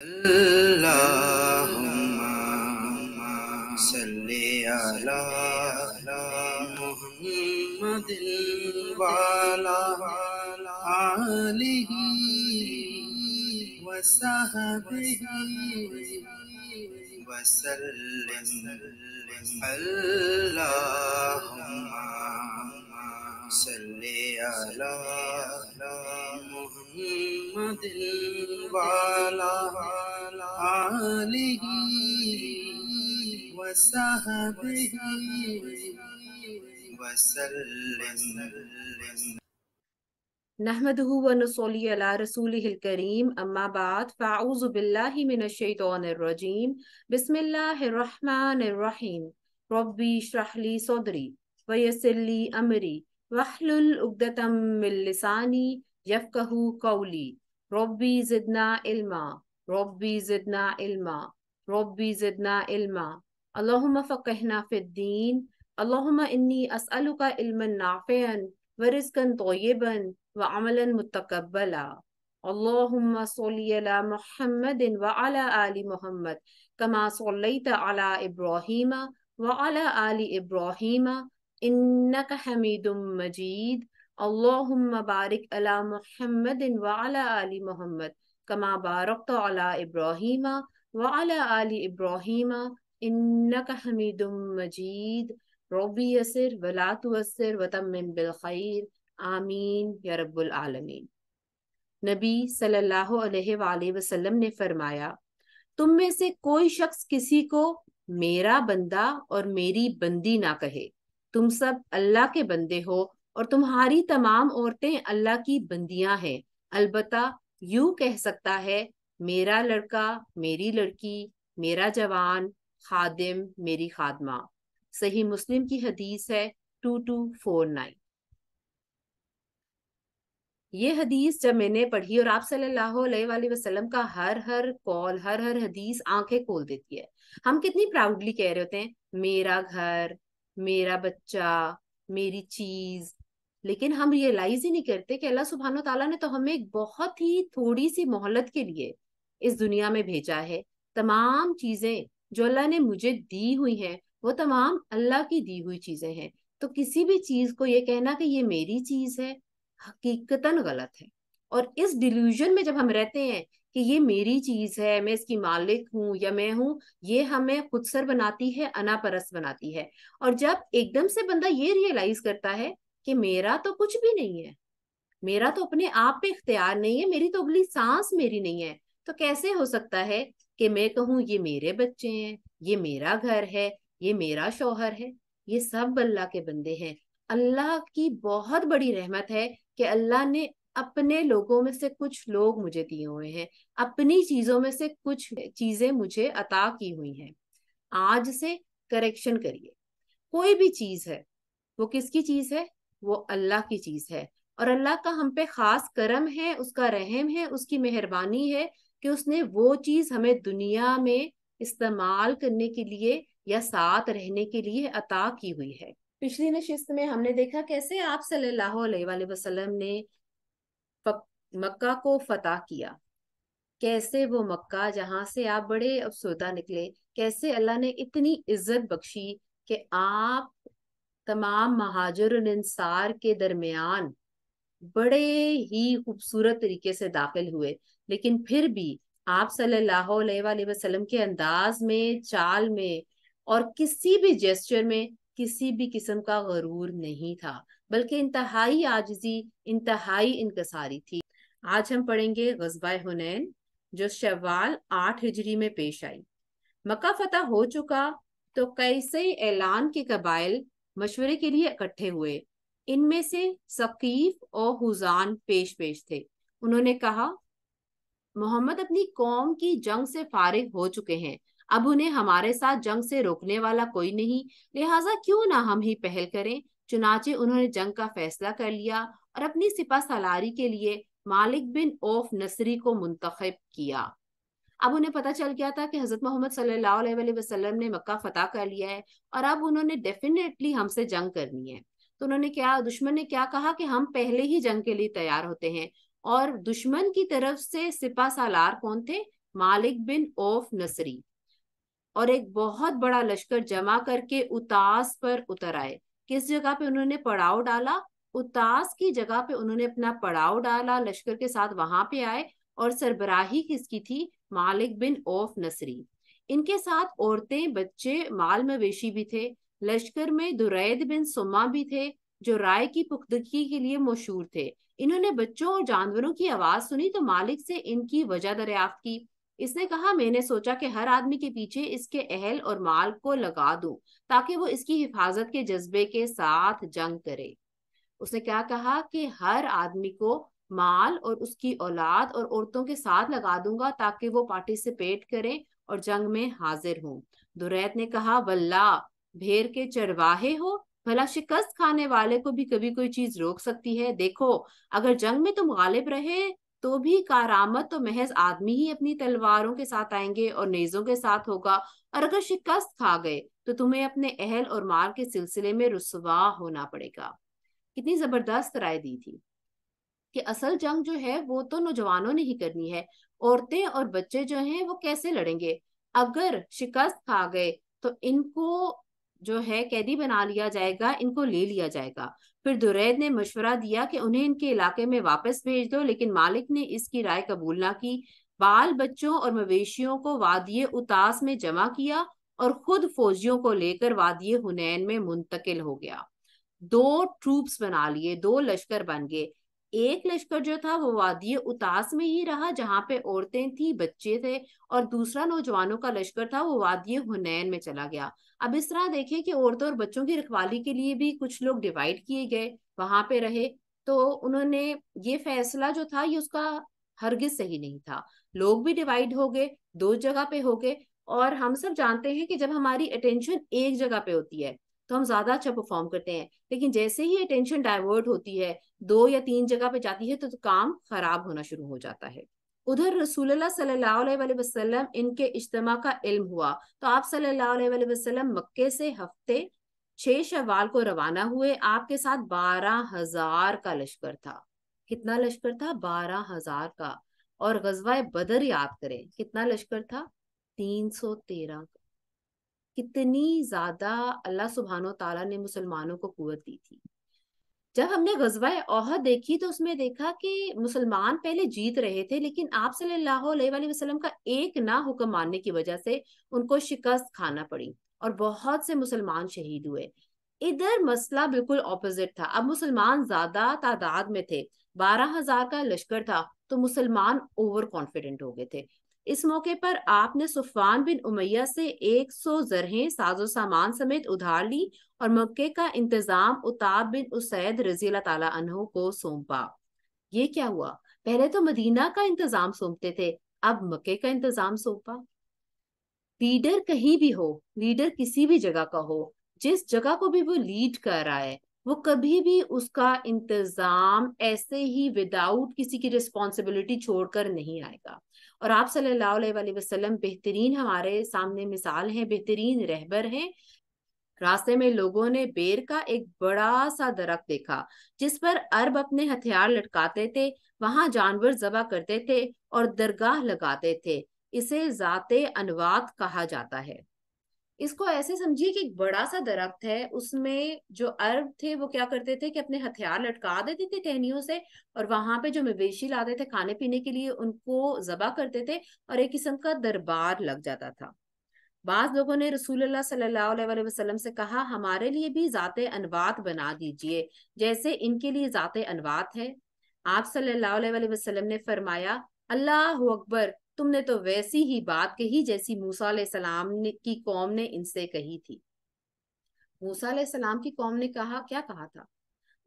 Allahumma salli ala Muhammadin wa ala alihi wa sahbihi wa sallim Allahumma صل على محمد وعلى آله وصحبه وسلم نحمده ونصلي على رسوله الكريم أما بعد فأعوذ بالله من الشيطان الرجيم بسم الله الرحمن الرحيم ربي اشرح لي صدري ويسر لي أمري واحلل عقدة من لساني يفقه قولي ربي زدنا علما ربي زدنا علما ربي زدنا علما اللهم فقهنا في الدين اللهم إني أسألك علما نافعا ورزقا طيبا وعملا متقبلا اللهم صل على محمد وعلى آل محمد كما صليت على إبراهيم وعلى آل إبراهيم इन्नक हमीदुम मजीद अल्लाहुम्मा बारिक अला मुहम्मद वाला आली मोहम्मद कमा बारक तो अला इब्राहिमा वाला आली इब्राहिमा इन्नक हमीदुम मजीद रबी यसर वला तुअसर वतमिम बिलखैर आमीन या रब्बुल आलमीन नबी सल्लल्लाहु अलैहि वसल्लम ने फरमाया तुम में से कोई शख्स किसी को मेरा बंदा और मेरी बंदी ना कहे तुम सब अल्लाह के बंदे हो और तुम्हारी तमाम औरतें अल्लाह की बंदियां हैं अलबत्ता यू कह सकता है मेरा लड़का मेरी लड़की मेरा जवान खादिम मेरी खादमा सही मुस्लिम की हदीस है टू टू फोर नाइन ये हदीस जब मैंने पढ़ी और आप सल्लल्लाहु अलैहि वसल्लम का हर हर कॉल हर हर हदीस आंखें खोल देती है हम कितनी प्राउडली कह रहे होते हैं मेरा घर मेरा बच्चा मेरी चीज लेकिन हम रियलाइज ही नहीं करते कि अल्लाह सुबहान तला ने तो हमें एक बहुत ही थोड़ी सी मोहलत के लिए इस दुनिया में भेजा है तमाम चीजें जो अल्लाह ने मुझे दी हुई हैं वो तमाम अल्लाह की दी हुई चीजें हैं तो किसी भी चीज को ये कहना कि ये मेरी चीज है हकीकतन गलत है और इस डिल्यूजन में जब हम रहते हैं कि ये मेरी चीज है मैं इसकी मालिक हूँ या मैं हूँ ये हमें खुदसर बनाती है अनापरस बनाती है और जब एकदम से बंदा ये रियलाइज करता है कि मेरा तो कुछ भी नहीं है मेरा तो अपने आप पे इख्तियार नहीं है मेरी तो अगली सांस मेरी नहीं है तो कैसे हो सकता है कि मैं कहूँ ये मेरे बच्चे हैं ये मेरा घर है ये मेरा शोहर है ये सब अल्लाह के बंदे हैं अल्लाह की बहुत बड़ी रहमत है कि अल्लाह ने अपने लोगों में से कुछ लोग मुझे दिए हुए हैं अपनी चीजों में से कुछ चीजें मुझे अता की हुई हैं आज से करेक्शन करिए कोई भी चीज है वो किसकी चीज है वो अल्लाह की चीज है और अल्लाह का हम पे खास करम है उसका रहम है उसकी मेहरबानी है कि उसने वो चीज हमें दुनिया में इस्तेमाल करने के लिए या साथ रहने के लिए अता की हुई है पिछली नशिस्त में हमने देखा कैसे आप सल्लल्लाहु अलैहि वसल्लम ने मक्का को फतेह किया कैसे वो मक्का जहां से आप बड़े अफसोदा निकले कैसे अल्लाह ने इतनी इज्जत बख्शी कि आप तमाम महाजर इंसार के दरमियान बड़े ही खूबसूरत तरीके से दाखिल हुए लेकिन फिर भी आप सल्लल्लाहु अलैहि वसल्लम के अंदाज में चाल में और किसी भी जेस्चर में किसी भी किस्म का गरूर नहीं था बल्कि इंतहाई आजजी इंतहाई इनकसारी थी आज हम पढ़ेंगे गजबा हुनैन जो शवाल आठ हिजरी में पेश आई मक्का फतह हो चुका तो कैसे ऐलान के कबाइल मशवरे के लिए इकट्ठे हुए इनमें से सकीफ और हुजान पेश पेश थे उन्होंने कहा मोहम्मद अपनी कौम की जंग से फारिग हो चुके हैं अब उन्हें हमारे साथ जंग से रोकने वाला कोई नहीं लिहाजा क्यों ना हम ही पहल करें चुनाचे उन्होंने जंग का फैसला कर लिया और अपनी सिपा सलारी के लिए मालिक बिन ओफ नसरी को मुंतखब किया अब उन्हें पता चल गया था कि हजरत मोहम्मद वसल्लम ने मक्का फतह कर लिया है और अब उन्होंने डेफिनेटली हमसे जंग करनी है तो उन्होंने क्या दुश्मन ने क्या कहा कि हम पहले ही जंग के लिए तैयार होते हैं और दुश्मन की तरफ से सिपा सालार कौन थे मालिक बिन ओफ नसरी और एक बहुत बड़ा लश्कर जमा करके उतास पर उतर आए किस जगह पे उन्होंने पड़ाव डाला उतास की जगह पे उन्होंने अपना पड़ाव डाला लश्कर के साथ वहां पे आए और सरबराही किसकी थी मालिक बिन ओफ नसरी इनके साथ औरतें बच्चे माल मवेशी भी थे लश्कर में दुरैद बिन सुमा भी थे जो राय की पुख्तगी के लिए मशहूर थे इन्होंने बच्चों और जानवरों की आवाज सुनी तो मालिक से इनकी वजह दरियाफ्त की इसने कहा मैंने सोचा कि हर आदमी के पीछे इसके अहल और माल को लगा दूं ताकि वो इसकी हिफाजत के जज्बे के साथ जंग करे उसने क्या कहा कि हर आदमी को माल और उसकी औलाद और औरतों के साथ लगा दूंगा ताकि वो पार्टिसिपेट करें और जंग में हाजिर हों दुरैत ने कहा वल्ला भेड़ के चरवाहे हो भला शिकस्त खाने वाले को भी कभी कोई चीज रोक सकती है देखो अगर जंग में तुम गालिब रहे तो भी कारामत तो महज आदमी ही अपनी तलवारों के साथ आएंगे और नेजों के साथ होगा और अगर शिकस्त खा गए तो तुम्हें अपने अहल और माल के सिलसिले में रसवा होना पड़ेगा कितनी जबरदस्त राय दी थी कि असल जंग जो है वो तो नौजवानों ने ही करनी है औरतें और बच्चे जो हैं वो कैसे लड़ेंगे अगर शिकस्त खा गए तो इनको जो है कैदी बना लिया जाएगा इनको ले लिया जाएगा फिर दुरैद ने मशवरा दिया कि उन्हें इनके इलाके में वापस भेज दो लेकिन मालिक ने इसकी राय कबूल ना की बाल बच्चों और मवेशियों को वादिय उतास में जमा किया और खुद फौजियों को लेकर वादिय हुनैन में मुंतकिल हो गया दो ट्रूप्स बना लिए दो लश्कर बन गए एक लश्कर जो था वो वादी उतास में ही रहा जहाँ पे औरतें थी बच्चे थे और दूसरा नौजवानों का लश्कर था वो वादी हुनैन में चला गया अब इस तरह देखें कि औरतों और बच्चों की रखवाली के लिए भी कुछ लोग डिवाइड किए गए वहां पे रहे तो उन्होंने ये फैसला जो था ये उसका हरगिज सही नहीं था लोग भी डिवाइड हो गए दो जगह पे हो गए और हम सब जानते हैं कि जब हमारी अटेंशन एक जगह पे होती है तो हम ज्यादा अच्छा परफॉर्म करते हैं लेकिन जैसे ही अटेंशन डाइवर्ट होती है दो या तीन जगह पे जाती है तो, तो काम खराब होना शुरू हो जाता है उधर रसूल वसल्लम इनके इज्तमा का इल्म हुआ तो आप सल्लल्लाहु अलैहि वसल्लम मक्के से हफ्ते छह शवाल को रवाना हुए आपके साथ बारह हजार का लश्कर था कितना लश्कर था बारह हजार का और गजवा बदर याद करें कितना लश्कर था तीन सौ तेरह कितनी ज्यादा अल्लाह सुबहानो तला ने मुसलमानों को कुत दी थी जब हमने गजवाए ओहद देखी तो उसमें देखा कि मुसलमान पहले जीत रहे थे लेकिन आप सल्लल्लाहु अलैहि वसल्लम का एक ना हुक्म मानने की वजह से उनको शिकस्त खाना पड़ी और बहुत से मुसलमान शहीद हुए इधर मसला बिल्कुल ऑपोजिट था अब मुसलमान ज्यादा तादाद में थे बारह हजार का लश्कर था तो मुसलमान ओवर कॉन्फिडेंट हो गए थे इस मौके पर आपने सुफान बिन उमैया से 100 सौ जरहें साजो सामान समेत उधार ली और मक्के का इंतजाम उताब बिन उसैद रजी तहों को सौंपा ये क्या हुआ पहले तो मदीना का इंतजाम सौंपते थे अब मक्के का इंतजाम सौंपा लीडर कहीं भी हो लीडर किसी भी जगह का हो जिस जगह को भी वो लीड कर रहा है वो कभी भी उसका इंतजाम ऐसे ही विदाउट किसी की रिस्पॉन्सिबिलिटी छोड़कर नहीं आएगा और आप सल्लल्लाहु अलैहि वसल्लम बेहतरीन हमारे सामने मिसाल हैं बेहतरीन रहबर हैं रास्ते में लोगों ने बेर का एक बड़ा सा दरख्त देखा जिस पर अरब अपने हथियार लटकाते थे वहां जानवर जबा करते थे और दरगाह लगाते थे इसे जाते अनवात कहा जाता है इसको ऐसे समझिए कि एक बड़ा सा दरख्त है उसमें जो अरब थे वो क्या करते थे कि अपने हथियार लटका देते थे टहनियों से और वहां पे जो मवेशी लाते थे खाने पीने के लिए उनको जबा करते थे और एक किस्म का दरबार लग जाता था बाज लोगों ने रसूल सल्लल्लाहु वसल्लम से कहा हमारे लिए भी ज़ात अनवात बना दीजिए जैसे इनके लिए ज़ात अनवात है आप सल्लल्लाहु अलैहि वसल्लम ने फरमाया अल्लाह अकबर तुमने तो वैसी ही बात कही जैसी मूसा सलाम की कौम ने इनसे कही थी मूसा सलाम की कौम ने कहा क्या कहा था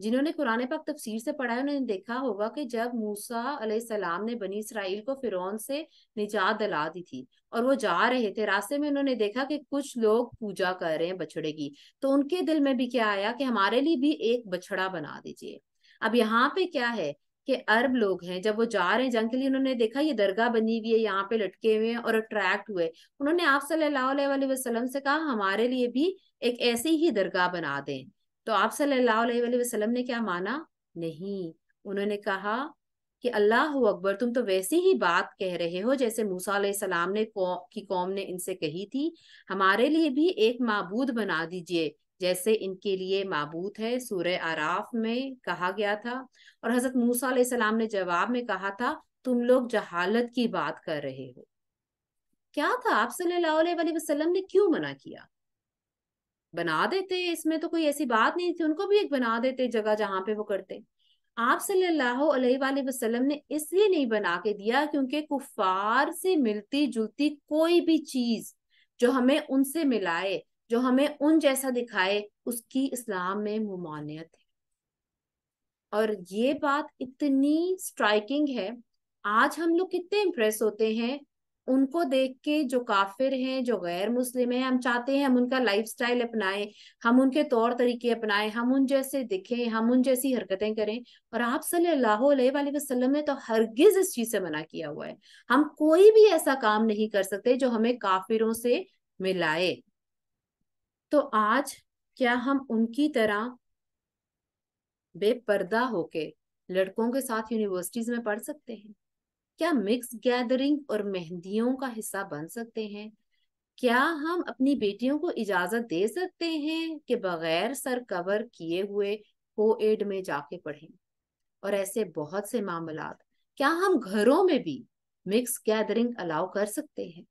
जिन्होंने कुरान पाक तफसीर से पढ़ा उन्होंने देखा होगा कि जब मूसा सलाम ने बनी इसराइल को फिरौन से निजात दिला दी थी और वो जा रहे थे रास्ते में उन्होंने देखा कि कुछ लोग पूजा कर रहे हैं बछड़े की तो उनके दिल में भी क्या आया कि हमारे लिए भी एक बछड़ा बना दीजिए अब यहाँ पे क्या है कि अरब लोग हैं जब वो जा रहे हैं जंग के लिए उन्होंने देखा ये दरगाह बनी हुई है यहाँ पे लटके हुए हैं और अट्रैक्ट हुए उन्होंने आप सल्लल्लाहु से कहा हमारे लिए भी एक ऐसी ही दरगाह बना दें तो आप सल्लाम ने क्या माना नहीं उन्होंने कहा कि अल्लाह अकबर तुम तो वैसी ही बात कह रहे हो जैसे मूसा सलाम ने कौ की कौम ने इनसे कही थी हमारे लिए भी एक मबूद बना दीजिए जैसे इनके लिए मबूत है सूर्य आराफ में कहा गया था और हजरत मूसा सलाम ने जवाब में कहा था तुम लोग जहालत की बात कर रहे हो क्या था आप वसल्लम ने क्यों मना किया बना देते इसमें तो कोई ऐसी बात नहीं थी उनको भी एक बना देते जगह जहां पे वो करते आप सल्लल्लाहु वसल्लम ने इसलिए नहीं बना के दिया क्योंकि कुफार से मिलती जुलती कोई भी चीज जो हमें उनसे मिलाए जो हमें उन जैसा दिखाए उसकी इस्लाम में ममानियत है और ये बात इतनी स्ट्राइकिंग है आज हम लोग कितने इम्प्रेस होते हैं उनको देख के जो काफिर हैं जो गैर मुस्लिम हैं हम चाहते हैं हम उनका लाइफ स्टाइल अपनाएं हम उनके तौर तरीके अपनाएं हम उन जैसे दिखें हम उन जैसी हरकतें करें और आप सल्लल्लाहु अलैहि वसल्लम ने तो हरगिज इस चीज से मना किया हुआ है हम कोई भी ऐसा काम नहीं कर सकते जो हमें काफिरों से मिलाए तो आज क्या हम उनकी तरह बेपर्दा होके लड़कों के साथ यूनिवर्सिटीज में पढ़ सकते हैं क्या मिक्स गैदरिंग और मेहंदियों का हिस्सा बन सकते हैं क्या हम अपनी बेटियों को इजाजत दे सकते हैं कि बगैर सर कवर किए हुए को एड में जाके पढ़ें और ऐसे बहुत से मामला क्या हम घरों में भी मिक्स गैदरिंग अलाउ कर सकते हैं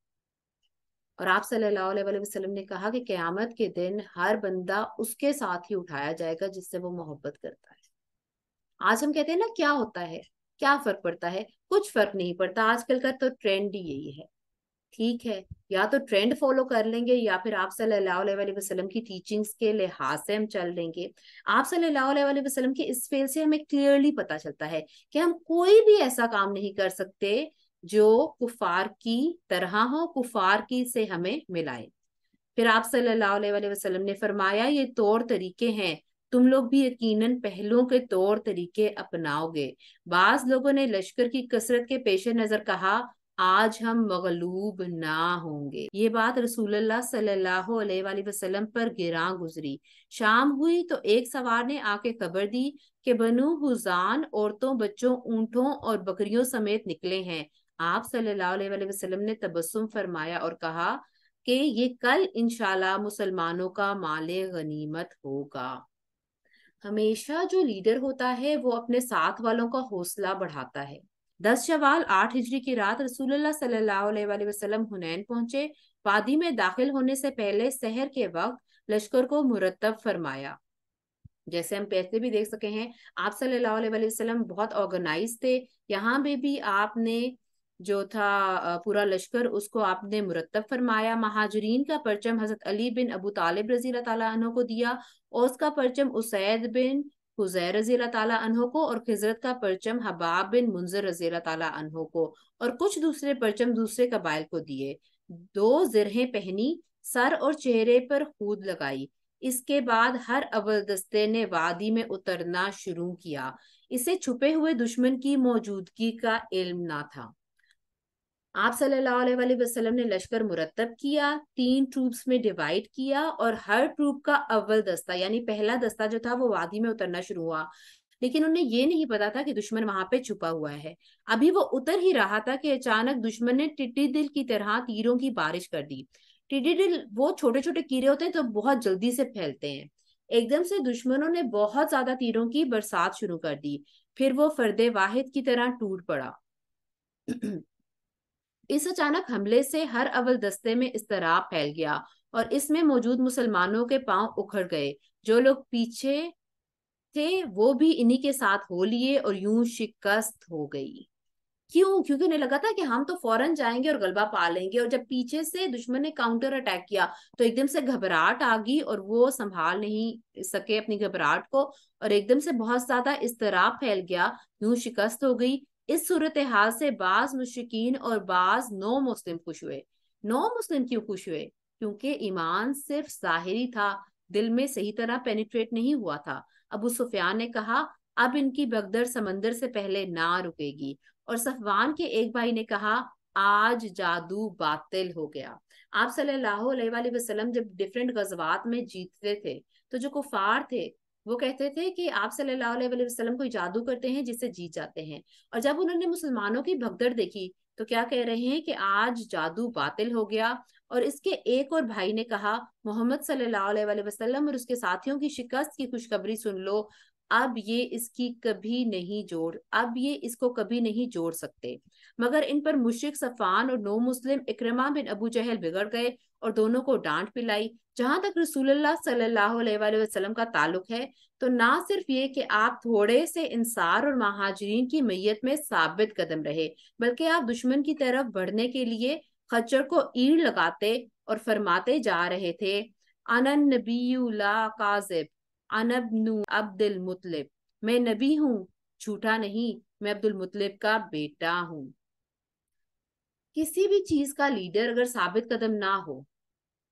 और आप सल्लल्लाहु अलैहि वसल्लम ने कहा कि क़यामत के दिन हर बंदा उसके साथ ही उठाया जाएगा जिससे वो मोहब्बत करता है आज हम कहते हैं ना क्या होता है क्या फर्क पड़ता है कुछ फर्क नहीं पड़ता आजकल का तो ट्रेंड ही यही है ठीक है या तो ट्रेंड फॉलो कर लेंगे या फिर आप सल्लल्लाहु अलैहि वसल्लम की टीचिंग्स के लिहाज से हम चल लेंगे आप सल्लल्लाहु अलैहि वसल्लम के इस फेल से हमें क्लियरली पता चलता है कि हम कोई भी ऐसा काम नहीं कर सकते जो कुफार की तरह हो कुफार की से हमें मिलाए फिर आप सल्लल्लाहु अलैहि वसल्लम ने फरमाया ये तौर तरीके हैं तुम लोग भी यकीनन पहलुओं के तौर तरीके अपनाओगे बाज लोगों ने लश्कर की कसरत के पेश नजर कहा आज हम मगलूब ना होंगे ये बात रसूलुल्लाह सल्लल्लाहु अलैहि वसल्लम पर गिरा गुजरी शाम हुई तो एक सवार ने आके खबर दी कि बनु हुजान औरतों बच्चों ऊंटों और बकरियों समेत निकले हैं आप सल्लल्लाहु अलैहि वसल्लम ने तबस्सुम फरमाया और कहा कि ये कल इनशाला मुसलमानों का माल गनीमत होगा हमेशा जो लीडर होता है वो अपने साथ वालों का हौसला बढ़ाता है दस शवाल आठ हिजरी की रात रसूलुल्लाह सल्लल्लाहु अलैहि वसल्लम हुनैन पहुंचे वादी में दाखिल होने से पहले शहर के वक्त लश्कर को मुरतब फरमाया जैसे हम पहले भी देख सके हैं आप सल्लल्लाहु अलैहि वसल्लम बहुत ऑर्गेनाइज थे यहाँ पे भी आपने जो था पूरा लश्कर उसको आपने मुरतब फरमाया महाजरीन का परचम हजरत अली बिन अबू तालिब रजी तु को दिया और उसका परचम उसैद बिन हुजैर रजी तु को और खजरत का परचम हबाब बिन मुंजर रजी तु को और कुछ दूसरे परचम दूसरे कबाइल को दिए दो जरहें पहनी सर और चेहरे पर खूद लगाई इसके बाद हर दस्ते ने वादी में उतरना शुरू किया इसे छुपे हुए दुश्मन की मौजूदगी का इल्म ना था आप सल्लल्लाहु अलैहि वसल्लम ने लश्कर मुरतब किया तीन ट्रूप्स में डिवाइड किया और हर ट्रूप का अव्वल दस्ता यानी पहला दस्ता जो था वो वादी में उतरना शुरू हुआ लेकिन उन्हें ये नहीं पता था कि दुश्मन वहां पे छुपा हुआ है अभी वो उतर ही रहा था कि अचानक दुश्मन ने टिड्डी दिल की तरह तीरों की बारिश कर दी टिड्डी दिल वो छोटे छोटे कीड़े होते हैं तो बहुत जल्दी से फैलते हैं एकदम से दुश्मनों ने बहुत ज्यादा तीरों की बरसात शुरू कर दी फिर वो फर्दे वाहिद की तरह टूट पड़ा इस अचानक हमले से हर अवल दस्ते में इसतराब फैल गया और इसमें मौजूद मुसलमानों के पांव उखड़ गए जो लोग पीछे थे वो भी इन्हीं के साथ हो लिए और यूं शिकस्त हो गई क्यों क्योंकि उन्हें लगा था कि हम तो फौरन जाएंगे और गलबा पा लेंगे और जब पीछे से दुश्मन ने काउंटर अटैक किया तो एकदम से घबराहट आ गई और वो संभाल नहीं सके अपनी घबराहट को और एकदम से बहुत ज्यादा इसतराब फैल गया यूं शिकस्त हो गई इस सूरत हाल से बाज मुशिकीन और बाज नौ मुस्लिम खुश हुए नौ मुस्लिम क्यों खुश हुए क्योंकि ईमान सिर्फ ज़ाहिरी था दिल में सही तरह पेनिट्रेट नहीं हुआ था अबू सुफियान ने कहा अब इनकी बगदर समंदर से पहले ना रुकेगी और सफवान के एक भाई ने कहा आज जादू बातिल हो गया आप सल्लल्लाहु अलैहि वसल्लम जब डिफरेंट गजवात में जीतते थे तो जो कुफार थे वो कहते थे कि आप सल्लल्लाहु अलैहि वसल्लम कोई जादू करते हैं जिससे जीत जाते हैं और जब उन्होंने मुसलमानों की भगदड़ देखी तो क्या कह रहे हैं कि आज जादू बातिल हो गया और इसके एक और भाई ने कहा मोहम्मद सल्लल्लाहु अलैहि वसल्लम और उसके साथियों की शिकस्त की खुशखबरी सुन लो अब ये इसकी कभी नहीं जोड़ अब ये इसको कभी नहीं जोड़ सकते मगर इन पर मुश्रक सफान और नो मुस्लिम इक्रमा बिन अबू जहल बिगड़ गए और दोनों को डांट पिलाई जहां तक रसूलुल्लाह सल्लल्लाहु अलैहि वसल्लम का ताल्लुक है तो ना सिर्फ ये कि आप थोड़े से इंसार और महाजरीन की मैयत में साबित कदम रहे बल्कि आप दुश्मन की तरफ बढ़ने के लिए खच्चर को ईड़ लगाते और फरमाते जा रहे थे अनन नबीला काजिब अनबनु अब्दुल मुतलिब मैं नबी हूँ झूठा नहीं मैं अब्दुल मुतलिब का बेटा हूँ किसी भी चीज का लीडर अगर साबित कदम ना हो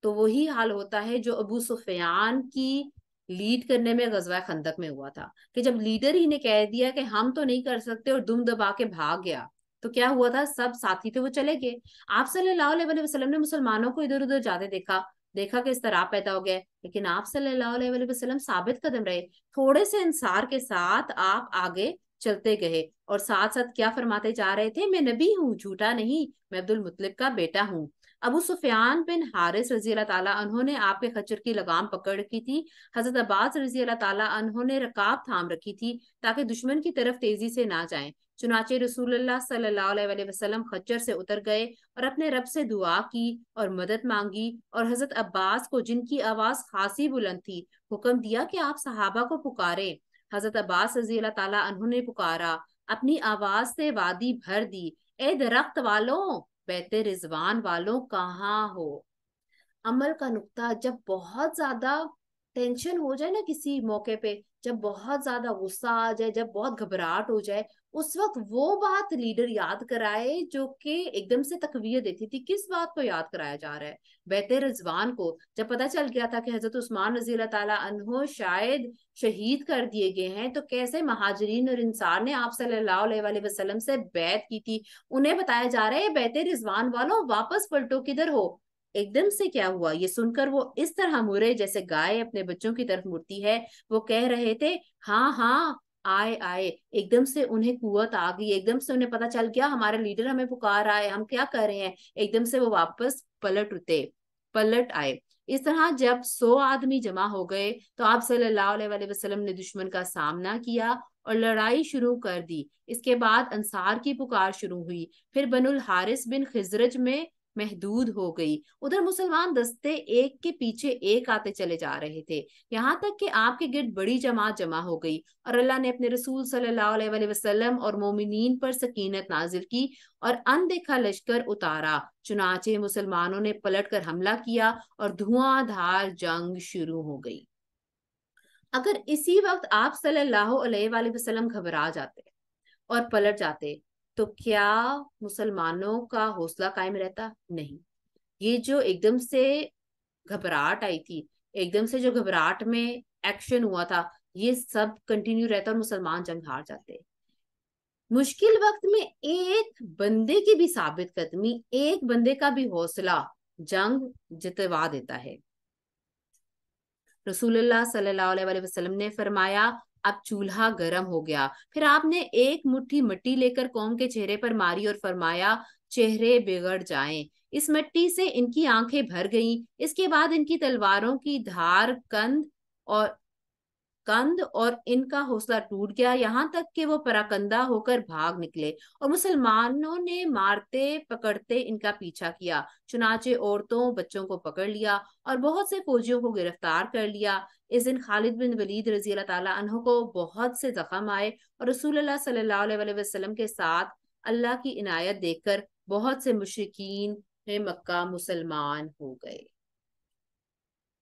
तो वही हाल होता है जो अबू सुफियान की लीड करने में गजवा खंदक में हुआ था कि जब लीडर ही ने कह दिया कि हम तो नहीं कर सकते और दुम दबा के भाग गया तो क्या हुआ था सब साथी थे तो वो चले गए आप सल्लल्लाहु अलैहि वसल्लम ने मुसलमानों को इधर उधर जाते देखा देखा कि इस तरह पैदा हो गए लेकिन आप सल्लल्लाहु अलैहि वसल्लम साबित कदम रहे थोड़े से इंसार के साथ आप आगे चलते गए और साथ साथ क्या फरमाते जा रहे थे मैं नबी हूँ झूठा नहीं मैं अब्दुल मुतलिब का बेटा हूँ अबू सुफियान बिन हारिस रजी अल्लाह उन्होंने आपके खच्चर की लगाम पकड़ की थी हजरत अब्बास रजी अल्लाह उन्होंने रकाब थाम रखी थी ताकि दुश्मन की तरफ तेजी से ना जाए चुनाचे रसूलुल्लाह सल्लल्लाहु अलैहि वसल्लम खच्चर से उतर गए और अपने रब से दुआ की और मदद मांगी और हजरत अब्बास को जिनकी आवाज खासी बुलंद थी हुक्म दिया कि आप सहाबा को पुकारें हजरत अब्बास रजी अल्लाह ताला ने पुकारा अपनी आवाज से वादी भर दी ए दरख्त वालों बैते रिजवान वालों कहाँ हो अमल का नुकता जब बहुत ज्यादा टेंशन हो जाए ना किसी मौके पे जब बहुत ज्यादा गुस्सा आ जाए जब बहुत घबराहट हो जाए उस वक्त वो बात लीडर याद कराए जो कि एकदम से तकवीय देती थी किस बात को याद कराया जा रहा है बेहतर रिजवान को जब पता चल गया था कि हजरत उस्मान रजी तहो शायद शहीद कर दिए गए हैं तो कैसे महाजरीन और इंसार ने आप सल्लल्लाहु अलैहि वसल्लम से बैत की थी उन्हें बताया जा रहा है बेहतर रिजवान वालों वापस पलटो किधर हो एकदम से क्या हुआ ये सुनकर वो इस तरह मुरे जैसे गाय अपने बच्चों की तरफ मुड़ती है वो कह रहे थे हाँ हाँ आए आए एकदम से उन्हें कुत आ गई एकदम से उन्हें पता चल गया हमारे लीडर हमें पुकार आए हम क्या कर रहे हैं एकदम से वो वापस पलट उते पलट आए इस तरह जब सौ आदमी जमा हो गए तो आप सल्लल्लाहु अलैहि वसल्लम ने दुश्मन का सामना किया और लड़ाई शुरू कर दी इसके बाद अंसार की पुकार शुरू हुई फिर बनुल हारिस बिन खिजरज में महदूद हो गई उधर मुसलमान दस्ते एक के पीछे एक आते चले जा रहे थे यहाँ तक कि आपके गिर्द बड़ी जमात जमा हो गई और अल्लाह ने अपने रसूल सल्लल्लाहु अलैहि वसल्लम और मोमिनीन पर सकीनत नाजिल की और अनदेखा लश्कर उतारा चुनाचे मुसलमानों ने पलट कर हमला किया और धुआंधार जंग शुरू हो गई अगर इसी वक्त आप सल्लल्लाहु अलैहि घबरा जाते और पलट जाते तो क्या मुसलमानों का हौसला कायम रहता नहीं ये जो एकदम से घबराहट आई थी एकदम से जो घबराहट में एक्शन हुआ था ये सब कंटिन्यू रहता और मुसलमान जंग हार जाते मुश्किल वक्त में एक बंदे की भी साबित कदमी एक बंदे का भी हौसला जंग जितवा देता है रसूलुल्लाह सल्लल्लाहु अलैहि वसल्लम ने फरमाया अब चूल्हा गर्म हो गया फिर आपने एक मुट्ठी मिट्टी लेकर कौम के चेहरे पर मारी और फरमाया चेहरे बिगड़ जाएं इस मिट्टी से इनकी आंखें भर गईं इसके बाद इनकी तलवारों की धार कंध और कंद और इनका हौसला टूट गया यहाँ तक कि वो पराकंदा होकर भाग निकले और मुसलमानों ने मारते पकड़ते इनका पीछा किया चुनाचे औरतों बच्चों को पकड़ लिया और बहुत से फौजियों को गिरफ्तार कर लिया इस दिन खालिद बिन वलीद रजी अल्लाह तह को बहुत से जख्म आए और रसूल सल्लाम के साथ अल्लाह की इनायत देखकर बहुत से मुश्किन मक्का मुसलमान हो गए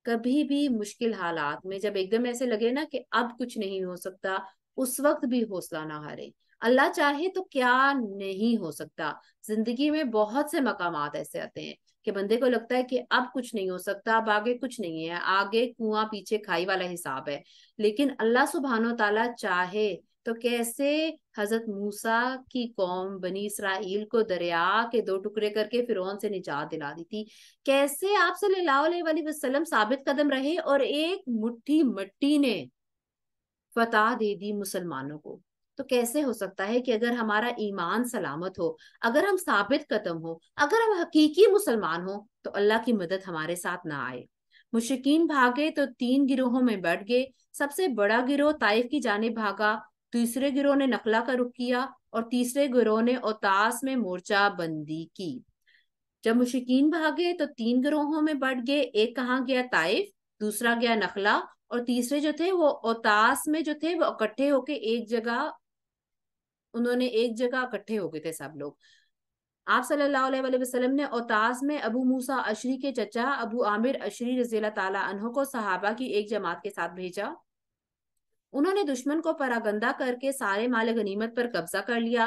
कभी भी मुश्किल हालात में जब एकदम ऐसे लगे ना कि अब कुछ नहीं हो सकता उस वक्त भी हौसला ना हारे अल्लाह चाहे तो क्या नहीं हो सकता जिंदगी में बहुत से मकाम ऐसे आते हैं कि बंदे को लगता है कि अब कुछ नहीं हो सकता अब आगे कुछ नहीं है आगे कुआं पीछे खाई वाला हिसाब है लेकिन अल्लाह सुबहानो ताला चाहे तो कैसे हजरत मूसा की कौम बनी इसराइल को दरिया के दो टुकड़े करके फिरौन से निजात दिला दी थी कैसे आप सल्लल्लाहु वसल्लम साबित कदम रहे और एक मुट्ठी मट्टी ने फता दे दी मुसलमानों को तो कैसे हो सकता है कि अगर हमारा ईमान सलामत हो अगर हम साबित कदम हो अगर हम हकीकी मुसलमान हो तो अल्लाह की मदद हमारे साथ ना आए मुश्किन भागे तो तीन गिरोहों में बैठ गए सबसे बड़ा गिरोह ताइफ की जाने भागा तीसरे गिरोह ने नकला का रुख किया और तीसरे गिरोह ने ओतास में मोर्चा बंदी की जब मुशिकीन भागे तो तीन गिरोहों में बढ़ गए एक कहा गया ताइफ दूसरा गया नखला और तीसरे जो थे वो ओतास में जो थे वो इकट्ठे होके एक जगह उन्होंने एक जगह इकट्ठे हो गए थे सब लोग आप सल्लल्लाहु अलैहि वसल्लम ने ओतास में अबू मूसा अशरी के चचा अबू आमिर अशरी रजीला तला को सहाबा की एक जमात के साथ भेजा उन्होंने दुश्मन को परागंदा करके सारे माल गनीमत पर कब्जा कर लिया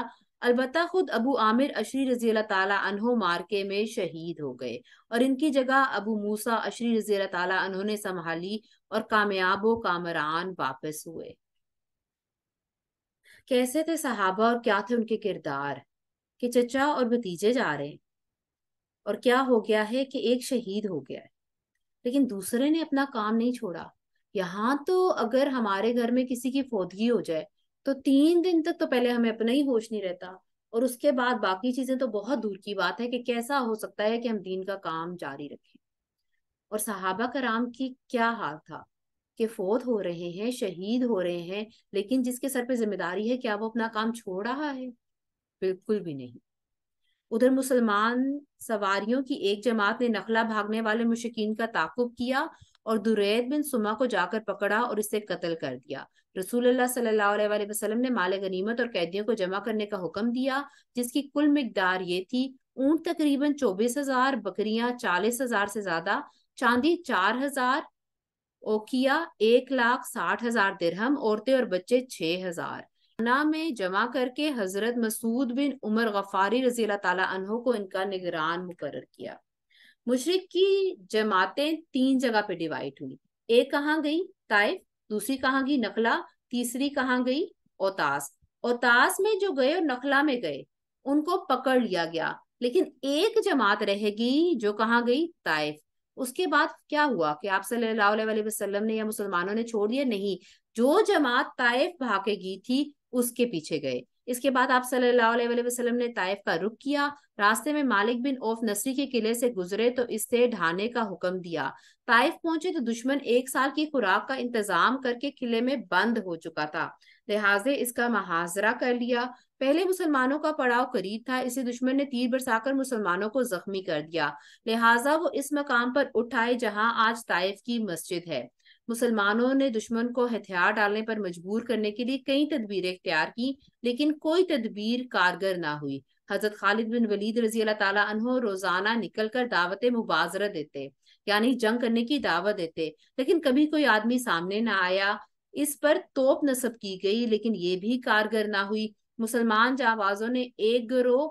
अलबत्ता खुद अबू आमिर अशरी रजी अनहो मार्के में शहीद हो गए और इनकी जगह अबू मूसा अशरी रजी अनहो ने संभाली और कामयाब कामरान वापस हुए कैसे थे सहाबा और क्या थे उनके किरदार कि चचा और भतीजे जा रहे और क्या हो गया है कि एक शहीद हो गया है लेकिन दूसरे ने अपना काम नहीं छोड़ा यहाँ तो अगर हमारे घर में किसी की फौतगी हो जाए तो तीन दिन तक तो पहले हमें अपना ही होश नहीं रहता और उसके बाद बाकी चीजें तो बहुत दूर की बात है कि कैसा हो सकता है कि हम दीन का काम जारी रखें और सहाबा कराम की क्या हाल था कि फोत हो रहे हैं शहीद हो रहे हैं लेकिन जिसके सर पे जिम्मेदारी है क्या वो अपना काम छोड़ रहा है बिल्कुल भी नहीं उधर मुसलमान सवारियों की एक जमात ने नखला भागने वाले मुशकिन का ताकुब किया और दुरैद बिन सुमा को जाकर पकड़ा और इसे कत्ल कर दिया रसूल सल्लाम ने माल गनीमत और कैदियों को जमा करने का हुक्म दिया जिसकी कुल मकदार ये थी ऊंट तकरीबन चौबीस हजार बकरियां चालीस हजार से ज्यादा चांदी चार हजार ओकिया एक लाख साठ हजार दिरहम औरतें और बच्चे छह हजार ना में जमा करके हजरत मसूद बिन उमर गफारी रजील तला को इनका निगरान मुकर किया मुशरक की जमातें तीन जगह पे डिवाइड हुई एक कहाँ गई ताइफ दूसरी कहाँ गई नखला तीसरी कहाँ गई ओतास ओतास में जो गए और नखला में गए उनको पकड़ लिया गया लेकिन एक जमात रहेगी जो कहाँ गई ताइफ उसके बाद क्या हुआ कि आप सल्लल्लाहु अलैहि वसल्लम ने या मुसलमानों ने छोड़ दिया नहीं जो जमात ताइफ भागेगी थी उसके पीछे गए इसके बाद आप सल्लल्लाहु अलैहि वसल्लम ने ताइफ का रुख किया रास्ते में मालिक बिन औफ नसरी के किले से गुजरे तो इससे ढाने का हुक्म दिया ताइफ पहुंचे तो दुश्मन एक साल की खुराक का इंतजाम करके किले में बंद हो चुका था लिहाजे इसका महाजरा कर लिया पहले मुसलमानों का पड़ाव करीब था इसे दुश्मन ने तीर बरसाकर मुसलमानों को जख्मी कर दिया लिहाजा वो इस मकाम पर उठाए जहां आज ताइफ की मस्जिद है मुसलमानों ने दुश्मन को हथियार डालने पर मजबूर करने के लिए कई तदबीरें इख्तियार की लेकिन कोई तदबीर कारगर ना हुई हजरत खालिद बिन वलीद रजी अल्लाह रोजाना निकल कर दावत मुबाजरा देते यानी जंग करने की दावत देते लेकिन कभी कोई आदमी सामने ना आया इस पर तोप नस्ब की गई लेकिन ये भी कारगर ना हुई मुसलमान जाबाजों ने एक गिरोह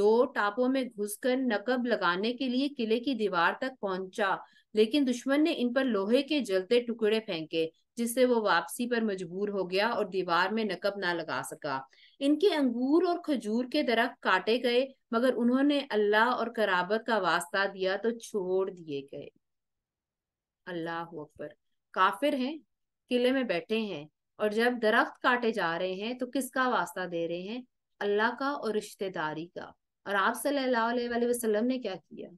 दो टापों में घुसकर नकब लगाने के लिए किले की दीवार तक पहुंचा लेकिन दुश्मन ने इन पर लोहे के जलते टुकड़े फेंके जिससे वो वापसी पर मजबूर हो गया और दीवार में नकब ना लगा सका इनके अंगूर और खजूर के दरख्त काटे गए मगर उन्होंने अल्लाह और कराबत का वास्ता दिया तो छोड़ दिए गए अल्लाह अकबर काफिर हैं किले में बैठे हैं और जब दरख्त काटे जा रहे हैं तो किसका वास्ता दे रहे हैं अल्लाह का और रिश्तेदारी का और आप सल्लल्लाहु अलैहि वसल्लम ने क्या किया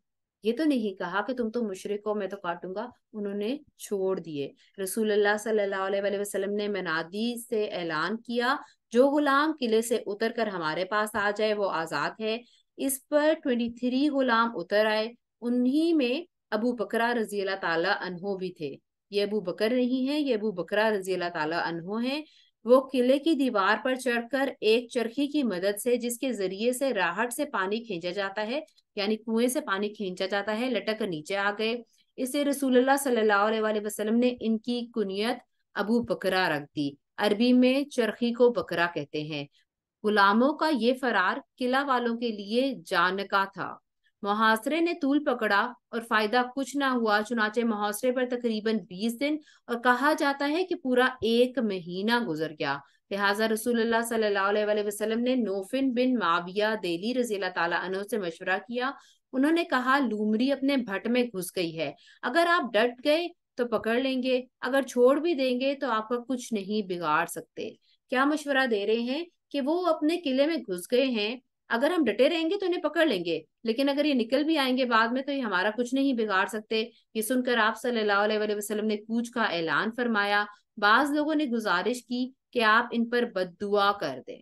ये तो नहीं कहा कि तुम तो मुशरक हो मैं तो काटूंगा उन्होंने छोड़ दिए रसूल वसल्लम ने मनादी से ऐलान किया जो गुलाम किले से उतर कर हमारे पास आ जाए वो आज़ाद है इस पर ट्वेंटी थ्री गुलाम उतर आए उन्हीं में अबू बकरा रजी अल्लाह तला अनहो भी थे ये अबू बकर नहीं है ये अबू बकरा रजी अल्लाह तला अनहो है वो किले की दीवार पर चढ़कर एक चरखी की मदद से जिसके जरिए से राहट से पानी खींचा जाता है यानी कुएं से पानी खींचा जाता है लटक कर नीचे आ गए इसे रसूलुल्लाह सल्लल्लाहु अलैहि वसल्लम ने इनकी कुनियत अबू बकरा रख दी अरबी में चरखी को बकरा कहते हैं गुलामों का ये फरार किला वालों के लिए जान का था मुहासरे ने तूल पकड़ा और फायदा कुछ ना हुआ चुनाचे मुहासरे पर तकरीबन बीस दिन और कहा जाता है कि पूरा एक महीना गुजर गया लिहाजा रसूल ने नोफिन बिन माविया देली रजी तला से मशवरा किया उन्होंने कहा लूमरी अपने भट्ट में घुस गई है अगर आप डट गए तो पकड़ लेंगे अगर छोड़ भी देंगे तो आपका कुछ नहीं बिगाड़ सकते क्या मशवरा दे रहे हैं कि वो अपने किले में घुस गए हैं अगर हम डटे रहेंगे तो इन्हें पकड़ लेंगे लेकिन अगर ये निकल भी आएंगे बाद में तो ये हमारा कुछ नहीं बिगाड़ सकते ये सुनकर आप सल्लल्लाहु अलैहि वसल्लम ने कूच का ऐलान फरमाया बाज लोगों ने गुजारिश की कि आप इन पर बददुआ कर दें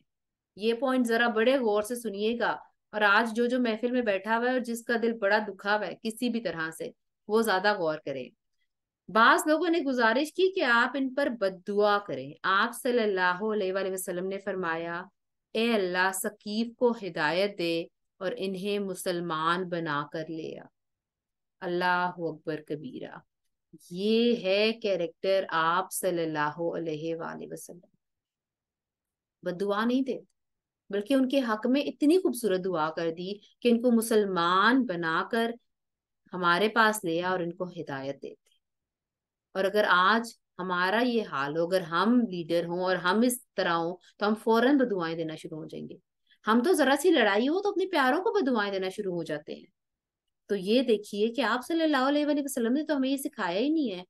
ये पॉइंट जरा बड़े गौर से सुनिएगा और आज जो जो महफिल में बैठा हुआ है और जिसका दिल बड़ा दुखा हुआ है किसी भी तरह से वो ज्यादा गौर करें बाज लोगों ने गुजारिश की कि आप इन पर बददुआ करें आप सल्लल्लाहु अलैहि वसल्लम ने फरमाया ए अल्लाह सकीफ को हिदायत दे और इन्हें मुसलमान बना कर ले आ अल्लाह अकबर कबीरा ये है कैरेक्टर आप सल्लल्लाहु अलैहि वसल्लम बदुआ नहीं देते बल्कि उनके हक में इतनी खूबसूरत दुआ कर दी कि इनको मुसलमान बनाकर हमारे पास ले आ और इनको हिदायत देते और अगर आज हमारा ये हाल हो अगर हम लीडर हों और हम इस तरह हों तो हम फौरन बदुआएं देना शुरू हो जाएंगे हम तो जरा सी लड़ाई हो तो अपने प्यारों को बदुआएं देना शुरू हो जाते हैं तो ये देखिए कि आप सल्लल्लाहु अलैहि वसल्लम ने तो हमें ये सिखाया ही नहीं है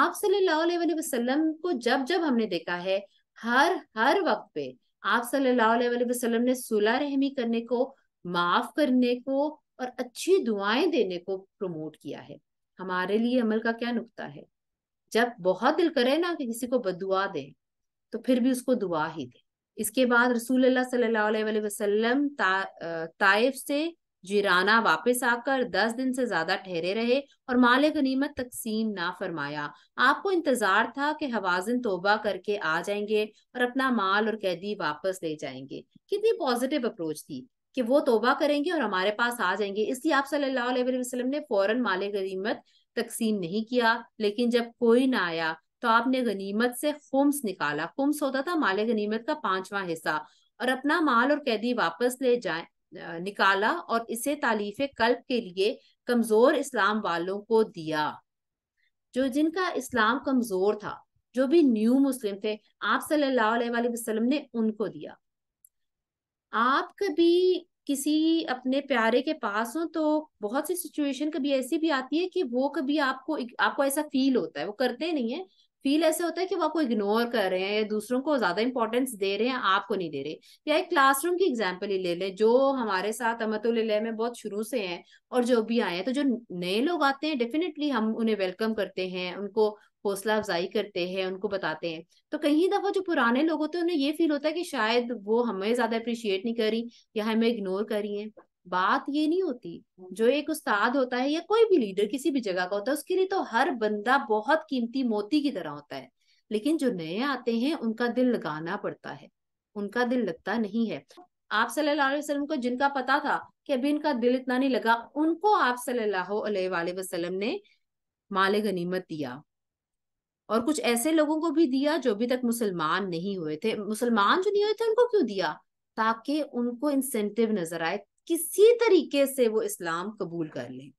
आप सल्लल्लाहु अलैहि वसल्लम को जब जब हमने देखा है हर हर वक्त पे आप सल्लल्लाहु अलैहि वसल्लम ने सुलह रहमी करने को माफ करने को और अच्छी दुआएं देने को प्रमोट किया है हमारे लिए अमल का क्या नुकता है जब बहुत दिल करे ना कि किसी को बदुआ दे तो फिर भी उसको दुआ ही दे इसके बाद रसूल वसल्लम ताइफ से जिराना वापस आकर दस दिन से ज्यादा ठहरे रहे और माल गनीमत तकसीम ना फरमाया आपको इंतजार था कि हवाजन तोबा करके आ जाएंगे और अपना माल और कैदी वापस ले जाएंगे कितनी पॉजिटिव अप्रोच थी कि वो तोबा करेंगे और हमारे पास आ जाएंगे इसलिए आप सल्लाम ने फौरन माल गनीमत तकसीम नहीं किया लेकिन जब कोई ना आया तो आपने गनीमत से खुम्स निकाला खुम्स होता था माल गनीमत का पांचवा हिस्सा और अपना माल और कैदी वापस ले जाए निकाला और इसे तालीफ कल्प के लिए कमजोर इस्लाम वालों को दिया जो जिनका इस्लाम कमजोर था जो भी न्यू मुस्लिम थे आप सल्लल्लाहु अलैहि वसल्लम ने उनको दिया आप कभी किसी अपने प्यारे के पास हो तो बहुत सी सिचुएशन कभी ऐसी भी आती है कि वो कभी आपको आपको ऐसा फील होता है वो करते नहीं है फील ऐसा होता है कि वो आपको इग्नोर कर रहे हैं या दूसरों को ज्यादा इंपॉर्टेंस दे रहे हैं आपको नहीं दे रहे या एक क्लासरूम की एग्जाम्पल ही ले लें जो हमारे साथ अमतुल्लह तो में बहुत शुरू से हैं और जो भी आए हैं तो जो नए लोग आते हैं डेफिनेटली हम उन्हें वेलकम करते हैं उनको हौसला अफजाई करते हैं उनको बताते हैं तो कहीं दफा जो पुराने लोग होते हैं उन्हें ये फील होता है कि शायद वो हमें ज्यादा अप्रिशिएट नहीं करी या हमें इग्नोर करी है बात ये नहीं होती जो एक उस्ताद होता है या कोई भी लीडर किसी भी जगह का होता है उसके लिए तो हर बंदा बहुत कीमती मोती की तरह होता है लेकिन जो नए आते हैं उनका दिल लगाना पड़ता है उनका दिल लगता नहीं है आप सल्लल्लाहु अलैहि वसल्लम को जिनका पता था कि अभी इनका दिल इतना नहीं लगा उनको आप सल्लल्लाहु अलैहि वसल्लम ने माल गनीमत दिया और कुछ ऐसे लोगों को भी दिया जो अभी तक मुसलमान नहीं हुए थे मुसलमान जो नहीं हुए थे उनको क्यों दिया ताकि उनको इंसेंटिव नजर आए किसी तरीके से वो इस्लाम कबूल कर लें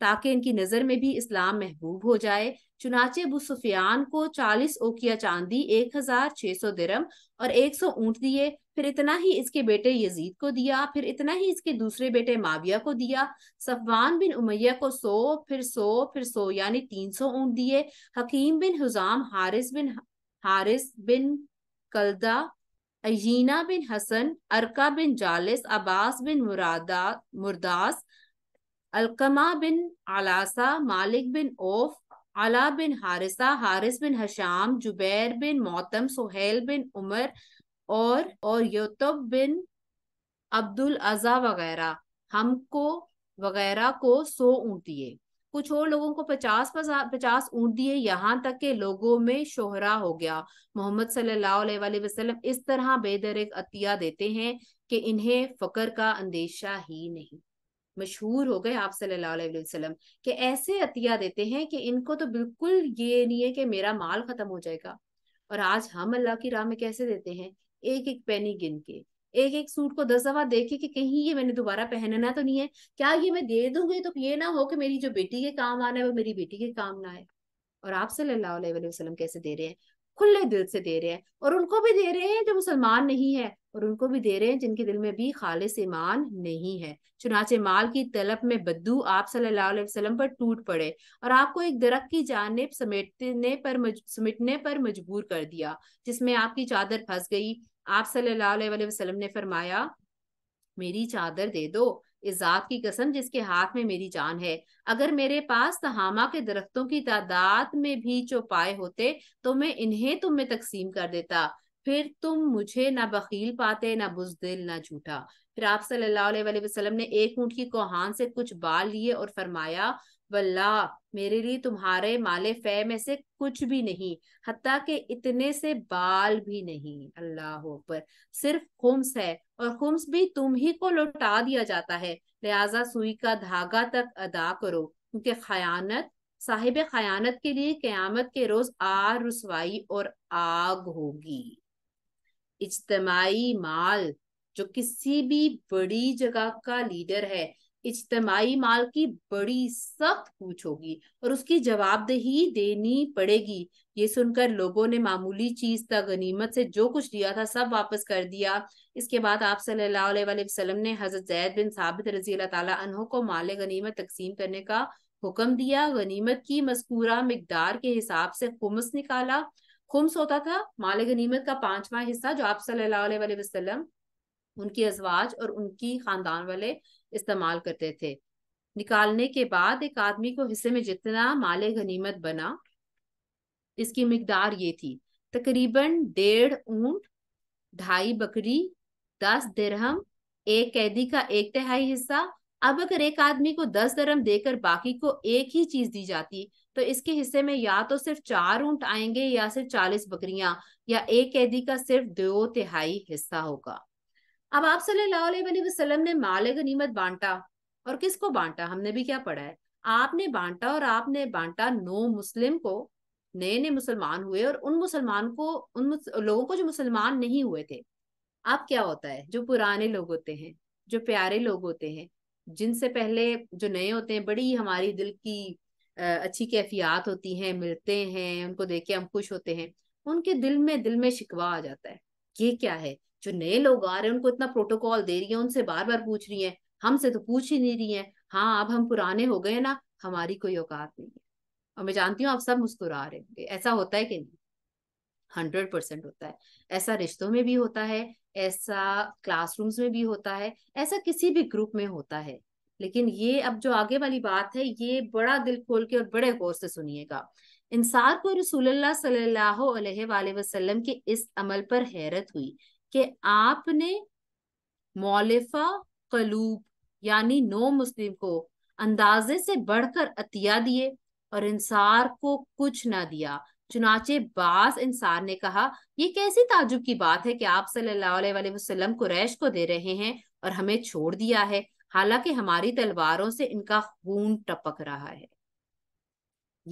ताकि इनकी नजर में भी इस्लाम महबूब हो जाए चुनाचे अबू सुफियान को चालीस ओकिया चांदी एक हजार छह सौ दिरम और एक सौ ऊंट दिए फिर इतना ही इसके बेटे यजीद को दिया फिर इतना ही इसके दूसरे बेटे माविया को दिया सफवान बिन उमैया को सो फिर सो फिर सो यानी तीन सौ ऊंट दिए हकीम बिन हुजाम हारिस बिन हारिस बिन कलदा अजीना बिन हसन अरका बिन जालिस अब्बास बिन मुरादा मुरदास अलकमा बिन अलासा मालिक बिन ओफ अला बिन हारिसा हारिस बिन हशाम जुबैर बिन मोतम सुहेल बिन उमर और और योतब बिन अब्दुल अजा वगैरह हमको वगैरह को सो ऊँट दिए कुछ और लोगों को पचास पचास ऊँट दिए यहाँ तक के लोगों में शोहरा हो गया मोहम्मद वसल्लम इस तरह बेदरक अतिया देते हैं कि इन्हें फकर का अंदेशा ही नहीं मशहूर हो गए आप सल्लल्लाहु अलैहि वसल्लम कि ऐसे अतिया देते हैं कि इनको तो बिल्कुल ये नहीं है कि मेरा माल खत्म हो जाएगा और आज हम अल्लाह की राह में कैसे देते हैं एक एक पेनी गिन के एक एक सूट को दस दफा देखे कि कहीं ये मैंने दोबारा पहनना तो नहीं है क्या ये मैं दे दूंगी तो ये ना हो कि मेरी जो बेटी के काम आना है वो मेरी बेटी के काम ना आए और आप सल्लल्लाहु अलैहि वसल्लम कैसे दे रहे हैं खुले दिल से दे रहे हैं और उनको भी दे रहे हैं जो मुसलमान नहीं है और उनको भी दे रहे हैं जिनके दिल में भी खालिश ईमान नहीं है चुनाचे माल की तलब में बद्दू आप सल्लल्लाहु अलैहि वसल्लम पर टूट पड़े और आपको एक दरख्त की जानब समेटने पर समेटने पर मजबूर कर दिया जिसमें आपकी चादर फंस गई आप सल्लल्लाहु अलैहि वसल्लम ने फरमाया मेरी चादर दे दो इस जात की कसम जिसके हाथ में मेरी जान है अगर मेरे पास तहामा के दरख्तों की तादाद में भी चौपाए होते तो मैं इन्हें तुम में तकसीम कर देता फिर तुम मुझे ना बकील पाते ना बुजदिल ना झूठा फिर आप सल्लल्लाहु अलैहि वसल्लम ने एक ऊँट की कोहान से कुछ बाल लिए और फरमाया वल्ला मेरे लिए तुम्हारे माले फे में से कुछ भी नहीं हती के इतने से बाल भी नहीं अल्लाह पर सिर्फ खुम्स है और खुम्स भी तुम ही को लौटा दिया जाता है लिहाजा सुई का धागा तक अदा करो क्योंकि खयानत साहिब खयानत के लिए क्यामत के रोज आ रसवाई और आग होगी इज्तमाही माल जो किसी भी बड़ी जगह का लीडर है इज्तमाही माल की बड़ी सख्त पूछ होगी और उसकी जवाबदेही देनी पड़ेगी ये सुनकर लोगों ने मामूली चीज तक गनीमत से जो कुछ दिया था सब वापस कर दिया इसके बाद आप सल्लल्लाहु अलैहि वसल्लम ने हजरत जैद बिन साबित रजी अल्लाह तहों को माल गनीमत तकसीम करने का हुक्म दिया गनीमत की मस्कूरा मकदार के हिसाब से खुमस निकाला खुम्स होता था माल गनीमत का पांचवा हिस्सा जो आप सल्लल्लाहु अलैहि वसल्लम उनकी अजवाज और उनकी खानदान वाले इस्तेमाल करते थे निकालने के बाद एक आदमी को हिस्से में जितना माले गनीमत बना इसकी मकदार ये थी तकरीबन डेढ़ ऊंट ढाई बकरी दस दरहम एक कैदी का एक तिहाई हिस्सा अब अगर एक आदमी को दस दरहम देकर बाकी को एक ही चीज दी जाती तो इसके हिस्से में या तो सिर्फ चार ऊंट आएंगे या सिर्फ चालीस बकरियां या एक कैदी का सिर्फ दो तिहाई हिस्सा होगा अब आप सल्लल्लाहु अलैहि वसल्लम ने माल गनीमत बांटा और किसको बांटा हमने भी क्या पढ़ा है आपने बांटा और आपने बांटा नो मुस्लिम को नए नए मुसलमान हुए और उन मुसलमान को उन लोगों को जो मुसलमान नहीं हुए थे अब क्या होता है जो पुराने लोग होते हैं जो प्यारे लोग होते हैं जिनसे पहले जो नए होते हैं बड़ी हमारी दिल की अच्छी कैफियात होती हैं मिलते हैं उनको देख के हम खुश होते हैं उनके दिल में दिल में शिकवा आ जाता है ये क्या है जो नए लोग आ रहे हैं उनको इतना प्रोटोकॉल दे रही है उनसे बार बार पूछ रही है हमसे तो पूछ ही नहीं रही है हाँ अब हम पुराने हो गए ना हमारी कोई औकात नहीं है और मैं जानती हूँ आप सब मुस्कुरा रहे होंगे ऐसा होता है कि नहीं हंड्रेड परसेंट होता है ऐसा रिश्तों में भी होता है ऐसा क्लासरूम्स में भी होता है ऐसा किसी भी ग्रुप में होता है लेकिन ये अब जो आगे वाली बात है ये बड़ा दिल खोल के और बड़े गौर से सुनिएगा इंसार को रसूल सल्लल्लाहु वसल्लम के इस अमल पर हैरत हुई कि आपने मौलिफा कलूब यानी नो मुस्लिम को अंदाजे से बढ़कर अतिया दिए और इंसार को कुछ ना दिया चुनाचे बास इंसार ने कहा ये कैसी ताजुब की बात है कि आप सल्लल्लाहु अलैहि वसल्लम कुरैश को दे रहे हैं और हमें छोड़ दिया है हालांकि हमारी तलवारों से इनका खून टपक रहा है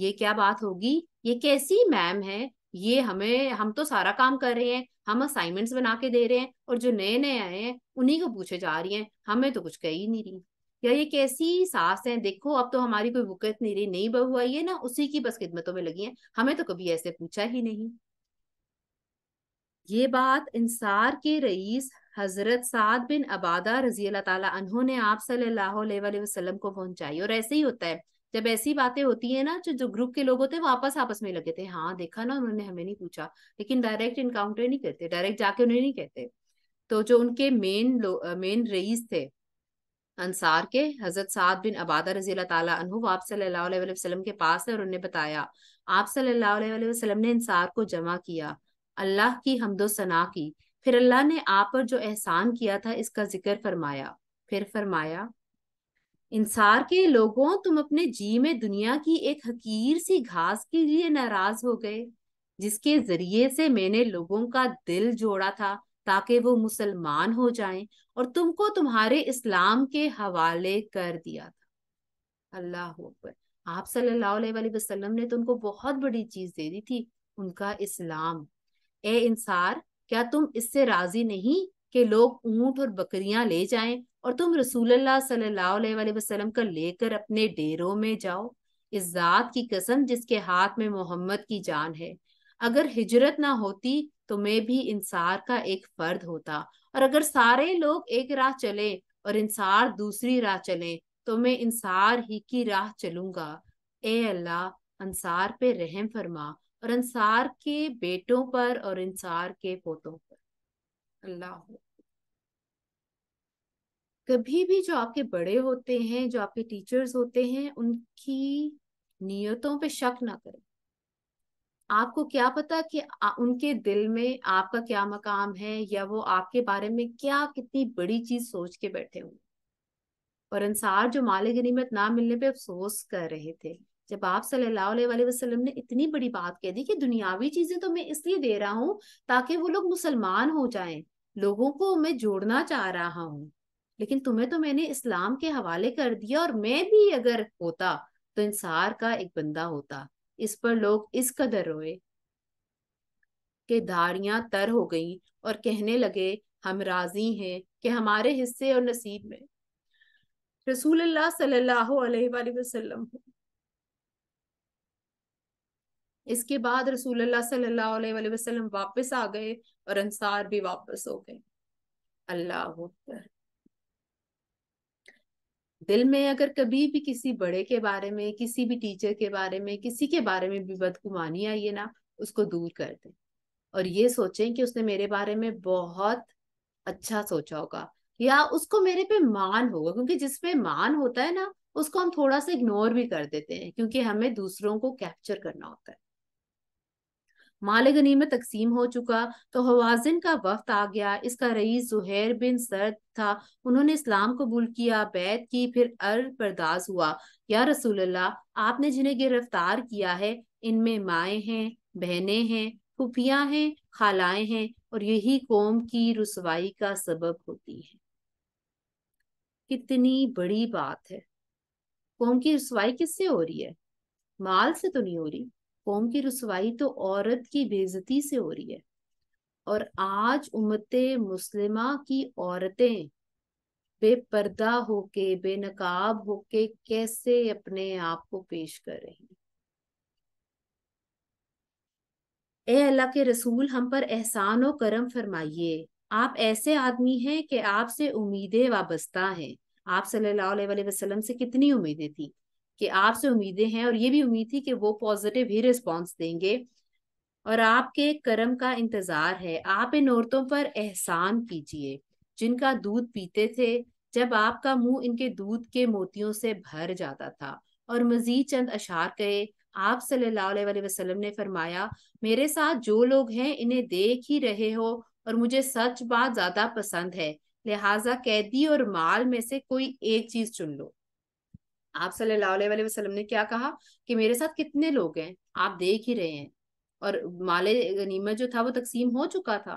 ये क्या बात होगी ये कैसी मैम है ये हमें हम तो सारा काम कर रहे हैं हम असाइनमेंट्स बना के दे रहे हैं और जो नए नए आए हैं उन्हीं को पूछे जा रही हैं हमें तो कुछ कह ही नहीं रही या ये कैसी सास है देखो अब तो हमारी कोई बुकत नहीं रही नहीं बहू आई है ना उसी की बस खिदमतों में लगी है हमें तो कभी ऐसे पूछा ही नहीं ये बात इंसार के रईस हजरत साद बिन अबादा रजी अल्लाह तला ने आप सल्लल्लाहु अलैहि को पहुंचाई और ऐसे ही होता है जब ऐसी बातें होती है ना जो जो ग्रुप के लोग होते हैं वापस आपस में लगे थे हाँ देखा ना उन्होंने हमें नहीं पूछा लेकिन डायरेक्ट इनकाउंटर नहीं करते डायरेक्ट जाके उन्हें नहीं कहते तो जो उनके मेन मेन रईस थे अंसार के हजरत साद बिन अबादा रजी अल्लाह आप सल्लाम के पास है और उन्हें बताया आप वसल्लम ने इंसार को जमा किया अल्लाह की हमदो सना की फिर अल्लाह ने आप पर जो एहसान किया था इसका जिक्र फरमाया फिर फरमाया इंसार के लोगों तुम अपने जी में दुनिया की एक हकीर सी घास के लिए नाराज हो गए जिसके जरिए से मैंने लोगों का दिल जोड़ा था ताकि वो मुसलमान हो जाएं और तुमको तुम्हारे इस्लाम के हवाले कर दिया था अल्लाह आप सल्लल्लाहु अलैहि वसल्लम ने तो उनको बहुत बड़ी चीज दे दी थी उनका इस्लाम ए इंसार क्या तुम इससे राजी नहीं कि लोग ऊंट और बकरियां ले जाएं और तुम रसूल वसल्लम लेकर अपने डेरों में जाओ इस जात की कसम जिसके हाथ में मोहम्मद की जान है अगर हिजरत ना होती तो मैं भी इंसार का एक फर्द होता और अगर सारे लोग एक राह चले और इंसार दूसरी राह चले तो मैं इंसार ही की राह चलूंगा ए अल्लाह अंसार पे रहम फरमा और अंसार के बेटों पर और इंसार के पोतों पर अल्लाह कभी भी जो आपके बड़े होते हैं जो आपके टीचर्स होते हैं उनकी नियतों पे शक ना करें आपको क्या पता कि उनके दिल में आपका क्या मकाम है या वो आपके बारे में क्या कितनी बड़ी चीज सोच के बैठे हों और अंसार जो माल गनीमत ना मिलने पे अफसोस कर रहे थे जब आप सल्लल्लाहु अलैहि वसल्लम ने इतनी बड़ी बात कह दी कि दुनियावी चीजें तो मैं इसलिए दे रहा हूँ ताकि वो लोग मुसलमान हो जाएं लोगों को मैं जोड़ना चाह रहा हूँ लेकिन तुम्हें तो मैंने इस्लाम के हवाले कर दिया और मैं भी अगर होता तो इंसार का एक बंदा होता इस पर लोग इस कदर रोए कि धारियां तर हो गईं और कहने लगे हम राजी हैं कि हमारे हिस्से और नसीब में रसूल सल्लाम इसके बाद रसूल सल्लाम वापस आ गए और अंसार भी वापस हो गए अल्लाह दिल में अगर कभी भी किसी बड़े के बारे में किसी भी टीचर के बारे में किसी के बारे में भी बदकुमानी आई है ना उसको दूर कर दें और ये सोचें कि उसने मेरे बारे में बहुत अच्छा सोचा होगा या उसको मेरे पे मान होगा क्योंकि जिसपे मान होता है ना उसको हम थोड़ा सा इग्नोर भी कर देते हैं क्योंकि हमें दूसरों को कैप्चर करना होता है माल गनीमत तकसीम हो चुका तो हवाजन का वक्त आ गया इसका रईस जुहैर बिन सर्द था उन्होंने इस्लाम कबूल किया बैत की फिर अर बर्दाज हुआ या रसूल आपने जिन्हें गिरफ्तार किया है इनमें माए हैं बहनें हैं खुफिया हैं खालाएं हैं और यही कौम की रसवाई का सबब होती है कितनी बड़ी बात है कौम की रसवाई किससे हो रही है माल से तो नहीं हो रही कौम की रसवाई तो औरत की बेजती से हो रही है और आज उमत मुस्लिमा की औरतें बेपर्दा होके बेनकाब होके कैसे अपने आप को पेश कर रही हैं ए अल्लाह के रसूल हम पर एहसान और करम फरमाइए आप ऐसे आदमी हैं कि आपसे उम्मीदें वाबस्ता हैं आप सल्लल्लाहु अलैहि वसल्लम से कितनी उम्मीदें थी कि आपसे उम्मीदें हैं और ये भी उम्मीद थी कि वो पॉजिटिव ही रिस्पॉन्स देंगे और आपके कर्म का इंतजार है आप इन औरतों पर एहसान कीजिए जिनका दूध पीते थे जब आपका मुंह इनके दूध के मोतियों से भर जाता था और मजीद चंद अशार कहे आप सल्लल्लाहु अलैहि वसल्लम ने फरमाया मेरे साथ जो लोग हैं इन्हें देख ही रहे हो और मुझे सच बात ज्यादा पसंद है लिहाजा कैदी और माल में से कोई एक चीज चुन लो आप सल्लल्लाहु अलैहि वसल्लम ने क्या कहा कि मेरे साथ कितने लोग हैं आप देख ही रहे हैं और माले गनीमत जो था वो तकसीम हो चुका था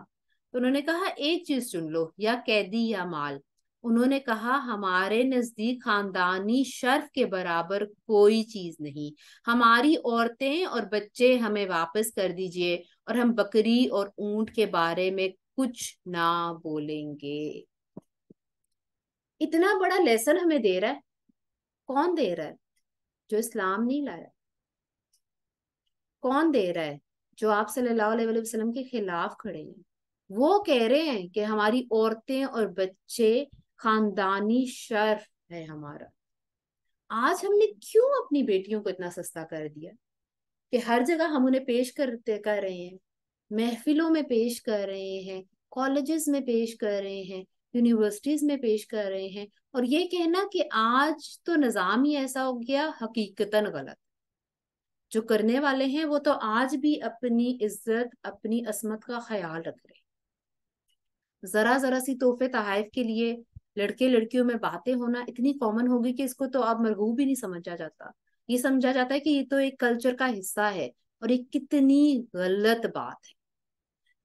तो उन्होंने कहा एक चीज चुन लो या कैदी या माल उन्होंने कहा हमारे नजदीक खानदानी शर्फ के बराबर कोई चीज नहीं हमारी औरतें और बच्चे हमें वापस कर दीजिए और हम बकरी और ऊंट के बारे में कुछ ना बोलेंगे इतना बड़ा लेसन हमें दे रहा है कौन दे रहा है जो इस्लाम नहीं लाया कौन दे रहा है जो आप सल्लल्लाहु अलैहि वसल्लम के खिलाफ खड़े हैं वो कह रहे हैं कि हमारी औरतें और बच्चे खानदानी शर्फ है हमारा आज हमने क्यों अपनी बेटियों को इतना सस्ता कर दिया कि हर जगह हम उन्हें पेश करते कर रहे हैं महफिलों में पेश कर रहे हैं कॉलेजेस में पेश कर रहे हैं यूनिवर्सिटीज में पेश कर रहे हैं और ये कहना कि आज तो निज़ाम ही ऐसा हो गया हकीकतन गलत जो करने वाले हैं वो तो आज भी अपनी इज्जत अपनी असमत का ख्याल रख रहे हैं जरा जरा सी तोहफे तहफ के लिए लड़के लड़कियों में बातें होना इतनी कॉमन होगी कि इसको तो अब मरगूब ही नहीं समझा जाता ये समझा जाता है कि ये तो एक कल्चर का हिस्सा है और ये कितनी गलत बात है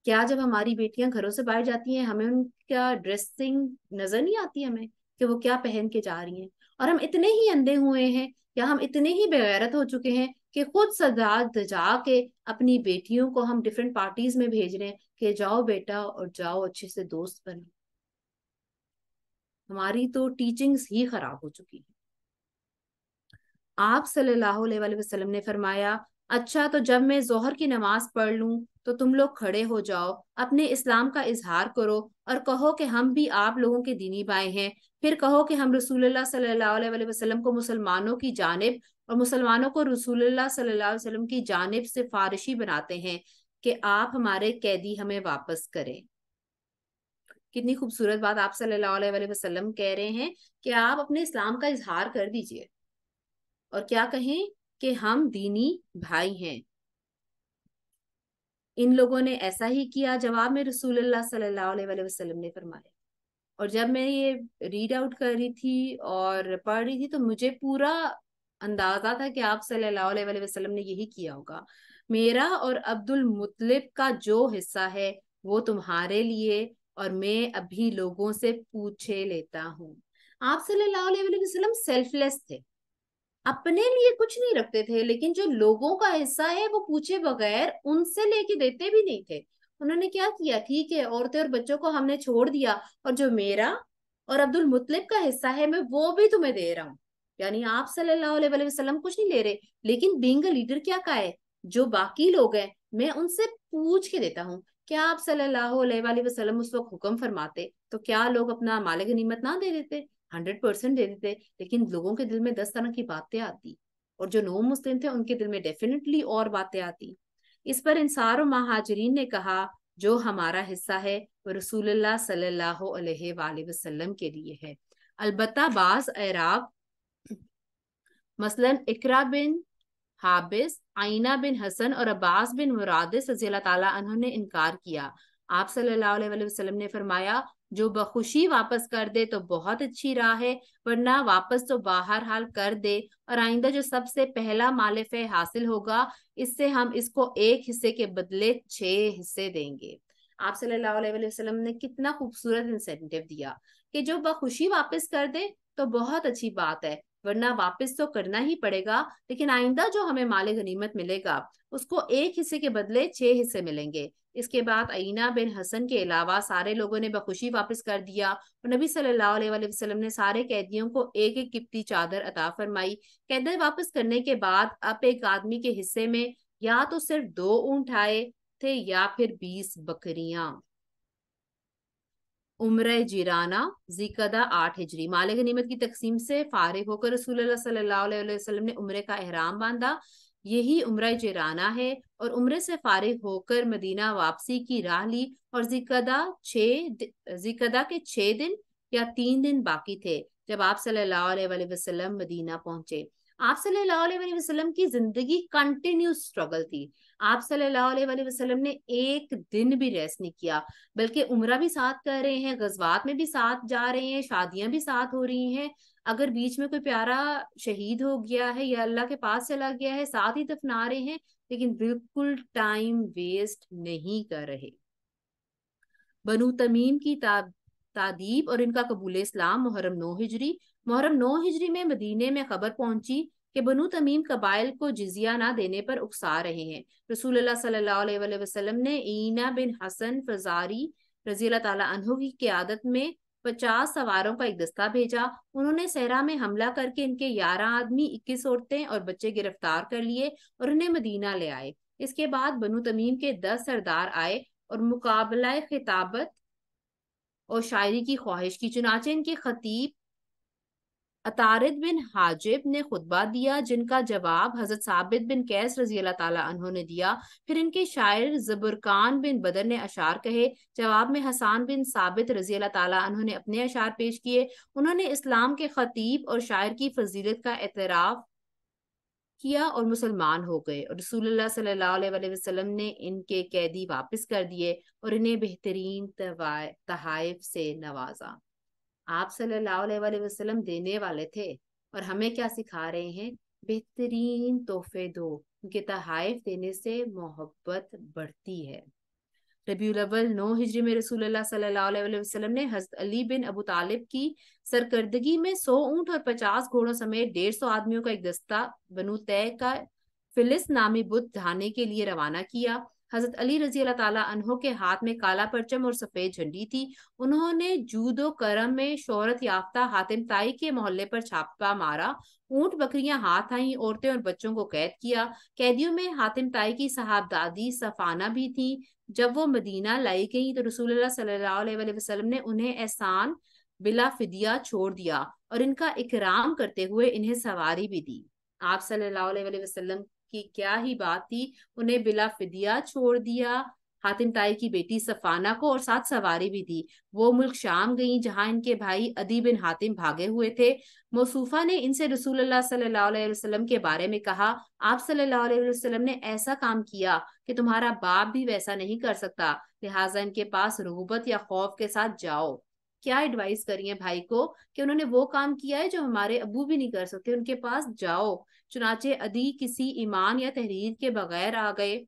क्या जब हमारी बेटियां घरों से बाहर जाती हैं हमें उनका ड्रेसिंग नजर नहीं आती हमें कि वो क्या पहन के जा रही हैं और हम इतने ही अंधे हुए हैं या हम इतने ही बेगैरत हो चुके हैं कि खुद सजा दजा के अपनी बेटियों को हम डिफरेंट पार्टीज में भेज रहे हैं कि जाओ बेटा और जाओ अच्छे से दोस्त बनो हमारी तो टीचिंग्स ही खराब हो चुकी है आप सल्लल्लाहु अलैहि वसल्लम ने फरमाया अच्छा तो जब मैं जोहर की नमाज पढ़ लूं तो तुम लोग खड़े हो जाओ अपने इस्लाम का इजहार करो और कहो कि हम भी आप लोगों के दीनी भाई हैं फिर कहो कि हम रसूल वसल्लम को मुसलमानों की जानब और मुसलमानों को रसूल वसल्लम की जानब से फारशी बनाते हैं कि आप हमारे कैदी हमें वापस करें कितनी खूबसूरत बात आप सल्लाम कह रहे हैं कि आप अपने इस्लाम का इजहार कर दीजिए और क्या कहें कि हम दीनी भाई हैं इन लोगों ने ऐसा ही किया जवाब में रसूल सल्लल्लाहु वसल्लम ने फरमाया और जब मैं ये रीड आउट कर रही थी और पढ़ रही थी तो मुझे पूरा अंदाजा था कि आप सल्लल्लाहु अलैहि वसल्लम ने यही किया होगा मेरा और अब्दुल मुतलिब का जो हिस्सा है वो तुम्हारे लिए और मैं अभी लोगों से पूछे लेता हूँ आप सल्लल्लाहु अलैहि वसल्लम सेल्फलेस थे अपने लिए कुछ नहीं रखते थे लेकिन जो लोगों का हिस्सा है वो पूछे बगैर उनसे लेके देते भी नहीं थे उन्होंने क्या किया ठीक है औरतें और बच्चों को हमने छोड़ दिया और जो मेरा और अब्दुल मुतलिब का हिस्सा है मैं वो भी तुम्हें दे रहा हूँ यानी आप सल्लल्लाहु अलैहि वसल्लम कुछ नहीं ले रहे लेकिन बींग लीडर क्या का है जो बाकी लोग हैं मैं उनसे पूछ के देता हूँ क्या आप सल्लल्लाहु अलैहि वसल्लम उस वक्त हुक्म फरमाते तो क्या लोग अपना मालिक नीमत ना दे देते हंड्रेड परसेंट दे देते लेकिन लोगों के दिल में दस तरह की बातें आती और जो नॉन मुस्लिम थे उनके दिल में डेफिनेटली और बातें आती इस पर इंसार महाजरीन ने कहा जो हमारा हिस्सा है वो रसूल सल्लल्लाहु अलैहि के लिए है अलबत्ता बाज एराब मसलन इकरा बिन हाबिस आइना बिन हसन और अब्बास बिन मुरादिस रजी अल्लाह ने इनकार किया आप सल्लल्लाहु अलैहि वसल्लम ने फरमाया जो बखुशी वापस कर दे तो बहुत अच्छी राह है वरना वापस तो बाहर हाल कर दे और आइंदा जो सबसे पहला मालिफ है हासिल होगा इससे हम इसको एक हिस्से के बदले छह हिस्से देंगे आप सल्लल्लाहु अलैहि वसल्लम ने कितना खूबसूरत इंसेंटिव दिया कि जो बखुशी वापस कर दे तो बहुत अच्छी बात है वरना वापस तो करना ही पड़ेगा लेकिन आइंदा जो हमें माले गनीमत मिलेगा उसको एक हिस्से के बदले छह हिस्से मिलेंगे इसके बाद अना बिन हसन के अलावा सारे लोगों ने बखुशी वापस कर दिया और नबी सल्लल्लाहु अलैहि वसल्लम ने सारे कैदियों को एक एक किप्ती चादर अता फरमाई कैदे वापस करने के बाद अब एक आदमी के हिस्से में या तो सिर्फ दो ऊँट आए थे या फिर बीस बकरियां उम्र जिराना जिकदा आठ हिजरी माले नीमत की तकसीम से फारिग होकर रसूल सल्लाम ने उम्र का अहराम बांधा यही उम्र जिराना है और उम्र से फारिग होकर मदीना वापसी की राह ली और जिकदा छः जिकदा के छह दिन या तीन दिन बाकी थे जब आप सल्लल्लाहु मदीना पहुंचे आप सल्लल्लाहु वसल्लम की जिंदगी कंटिन्यूस स्ट्रगल थी आप वसल्लम ने एक दिन भी रेस्ट नहीं किया बल्कि उम्र भी साथ कर रहे हैं गजबात में भी साथ जा रहे हैं शादियां भी साथ हो रही हैं अगर बीच में कोई प्यारा शहीद हो गया है या अल्लाह के पास चला गया है साथ ही दफना रहे हैं लेकिन बिल्कुल टाइम वेस्ट नहीं कर रहे बनु तमीम की तादीब और इनका कबूल इस्लाम मुहर्रम नो हिजरी मुहर्रम नौ हिजरी में मदीने में खबर पहुंची कि बनु तमीम कबाइल को जिजिया ना देने पर उकसा रहे हैं रसूल सल्लाम ने ईना बिन हसन फजारी रजी तहु की क्यादत में पचास सवारों का एक दस्ता भेजा उन्होंने सहरा में हमला करके इनके ग्यारह आदमी इक्कीस औरतें और बच्चे गिरफ्तार कर लिए और उन्हें मदीना ले आए इसके बाद बनु तमीम के दस सरदार आए और मुकाबला खिताबत और शायरी की ख्वाहिश की चुनाचे इनके खतीब अतारद बिन हाजिब ने खुतबा दिया जिनका जवाब हजरत साबित बिन कैस रजी अल्लाह ने दिया फिर इनके शायर जबरकान बिन बदर ने अशार कहे जवाब में हसान बिन साबित रजी अल्लाह ने अपने अशार पेश किए उन्होंने इस्लाम के खतीब और शायर की फजीलत का एतराफ़ किया और मुसलमान हो गए और रसूलुल्लाह ने इनके कैदी वापस कर दिए और इन्हें बेहतरीन तहाइफ से नवाजा आप सल्लल्लाहु अलैहि वसल्लम देने वाले थे और हमें क्या सिखा रहे हैं बेहतरीन तोहफे दो क्योंकि तहाइफ देने से मोहब्बत बढ़ती है रबी अव्वल नौ हिजरी में रसूल सल्लल्लाहु अलैहि वसल्लम ने हजरत अली बिन अबू तालिब की सरकर्दगी में सौ ऊंट और पचास घोड़ों समेत डेढ़ सौ आदमियों का एक दस्ता बनू तय का फिलिस नामी बुद्ध धाने के लिए रवाना किया हजरत अली रजी अल्लाह ताला अनहो के हाथ में काला परचम और सफेद झंडी थी उन्होंने जूदो करम में शोहरत याफ्ता हातिम ताई के मोहल्ले पर छापा मारा ऊंट बकरियां हाथ आई औरतें और बच्चों को कैद किया कैदियों में हातिम ताई की साहब दादी सफाना भी थी जब वो मदीना लाई गई तो रसूल सल्लाम ने उन्हें एहसान बिला फिदिया छोड़ दिया और इनका इकराम करते हुए इन्हें सवारी भी दी आप सल्लल्लाहु अलैहि वसल्लम की क्या ही बात थी उन्हें बिला फिदिया छोड़ दिया हातिम ताई की बेटी सफाना को और साथ सवारी भी दी वो मुल्क शाम गई जहां इनके भाई अदी बिन हातिम भागे हुए थे मौसूफा ने इनसे रसूल सल्लल्लाहु अलैहि वसल्लम के बारे में कहा आप सल्लल्लाहु अलैहि वसल्लम ने ऐसा काम किया कि तुम्हारा बाप भी वैसा नहीं कर सकता लिहाजा इनके पास रगबत या खौफ के साथ जाओ क्या एडवाइस करिए भाई को कि उन्होंने वो काम किया है जो हमारे अबू भी नहीं कर सकते उनके पास जाओ चुनाचे अदी किसी ईमान या तहरीर के बगैर आ गए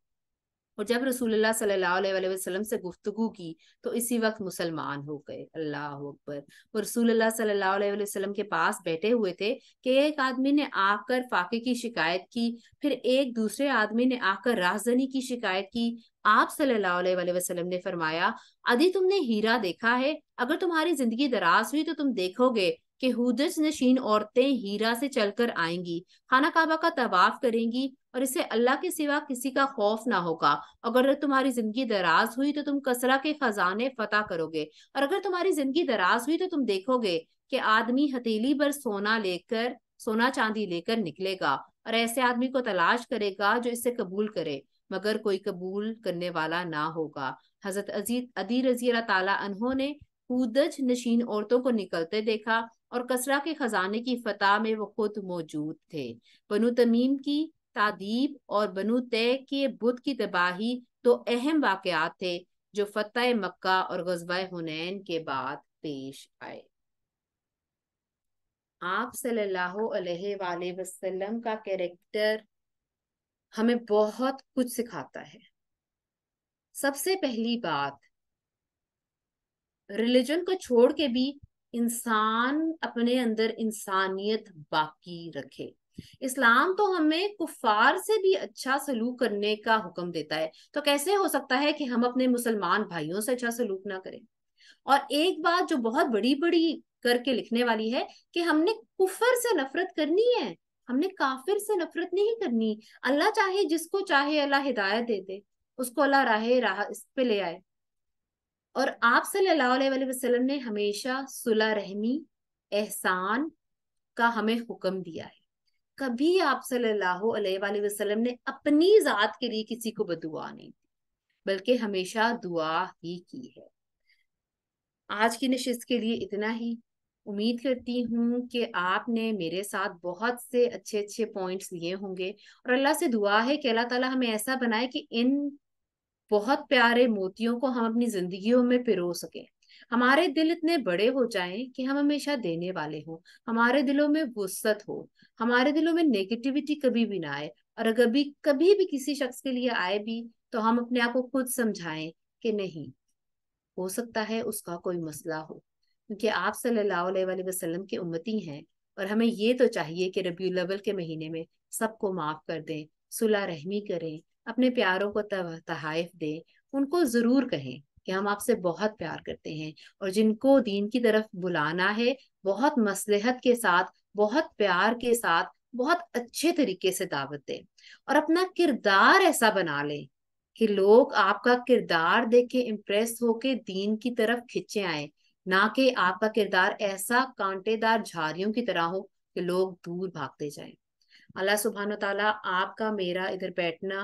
और जब रसूल सल्लाम से गुफ्तगु की तो इसी वक्त मुसलमान हो गए अल्लाह अकबर वो रसूल सल्लाम के पास बैठे हुए थे कि एक आदमी ने आकर फाके की शिकायत की फिर एक दूसरे आदमी ने आकर राहजनी की शिकायत की आप सल्लाम ने फरमाया अदी तुमने हीरा देखा है अगर तुम्हारी जिंदगी दराज हुई तो तुम देखोगे कि हुदज नशीन औरतें हीरा से चलकर आएंगी खाना काबा का तवाफ करेंगी और इससे अल्लाह के सिवा किसी का खौफ ना होगा अगर तुम्हारी जिंदगी दराज हुई तो तुम कसरा के खजाने फतेह करोगे और अगर तुम्हारी जिंदगी दराज हुई तो तुम देखोगे कि आदमी हथेली पर सोना लेकर सोना चांदी लेकर निकलेगा और ऐसे आदमी को तलाश करेगा जो इसे कबूल करे मगर कोई कबूल करने वाला ना होगा हजरत अजीत अदी रजी तला ने हुदज नशीन औरतों को निकलते देखा और कसरा के खजाने की फतह में वो खुद मौजूद थे बनु तमीम की तादीब और बनु तय के बुद्ध की तबाही तो अहम वाकयात थे जो फतह मक्का और गजबा हुनैन के बाद पेश आए आप सल्लल्लाहु अलैहि वसल्लम का कैरेक्टर हमें बहुत कुछ सिखाता है सबसे पहली बात रिलीजन को छोड़ के भी इंसान अपने अंदर इंसानियत बाकी रखे इस्लाम तो हमें कुफार से भी अच्छा सलूक करने का हुक्म देता है तो कैसे हो सकता है कि हम अपने मुसलमान भाइयों से अच्छा सलूक ना करें और एक बात जो बहुत बड़ी बड़ी करके लिखने वाली है कि हमने कुफर से नफरत करनी है हमने काफिर से नफरत नहीं करनी अल्लाह चाहे जिसको चाहे अल्लाह हिदायत दे दे उसको अल्लाह राह राह इस पे ले आए और आप सल्लाम ने हमेशा सुला रहमी एहसान का हमें हुक्म दिया है कभी आप सल्लल्लाहु अलैहि वसल्लम ने अपनी जात के लिए किसी को बदुआ नहीं दी बल्कि हमेशा दुआ ही की है आज की नशिस्त के लिए इतना ही उम्मीद करती हूँ कि आपने मेरे साथ बहुत से अच्छे अच्छे पॉइंट्स लिए होंगे और अल्लाह से दुआ है कि अल्लाह ताला हमें ऐसा बनाए कि इन बहुत प्यारे मोतियों को हम अपनी जिंदगियों में पिरो सकें हमारे दिल इतने बड़े हो जाएं कि हम हमेशा देने वाले हों हमारे दिलों में वसत हो हमारे दिलों में नेगेटिविटी कभी भी ना आए और अगर भी कभी भी किसी शख्स के लिए आए भी तो हम अपने आप को खुद समझाएं कि नहीं हो सकता है उसका कोई मसला हो क्योंकि आप सल्लल्लाहु अलैहि वसल्लम की उम्मती हैं और हमें ये तो चाहिए कि रबी के महीने में सबको माफ कर दें सुलह रहमी करें अपने प्यारों को तहाइफ दें उनको ज़रूर कहें कि हम आपसे बहुत प्यार करते हैं और जिनको दीन की तरफ बुलाना है बहुत मसलहत के साथ बहुत प्यार के साथ बहुत अच्छे तरीके से दावत दें और अपना किरदार ऐसा बना लें कि लोग आपका किरदार देख के इम्प्रेस होके दीन की तरफ खिंचे आए ना कि आपका किरदार ऐसा कांटेदार झाड़ियों की तरह हो कि लोग दूर भागते जाएं अल्लाह सुबहान तला आपका मेरा इधर बैठना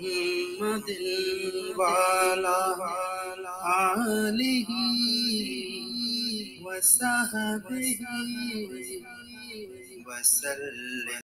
محمد وعلى آله وصحبه وسلم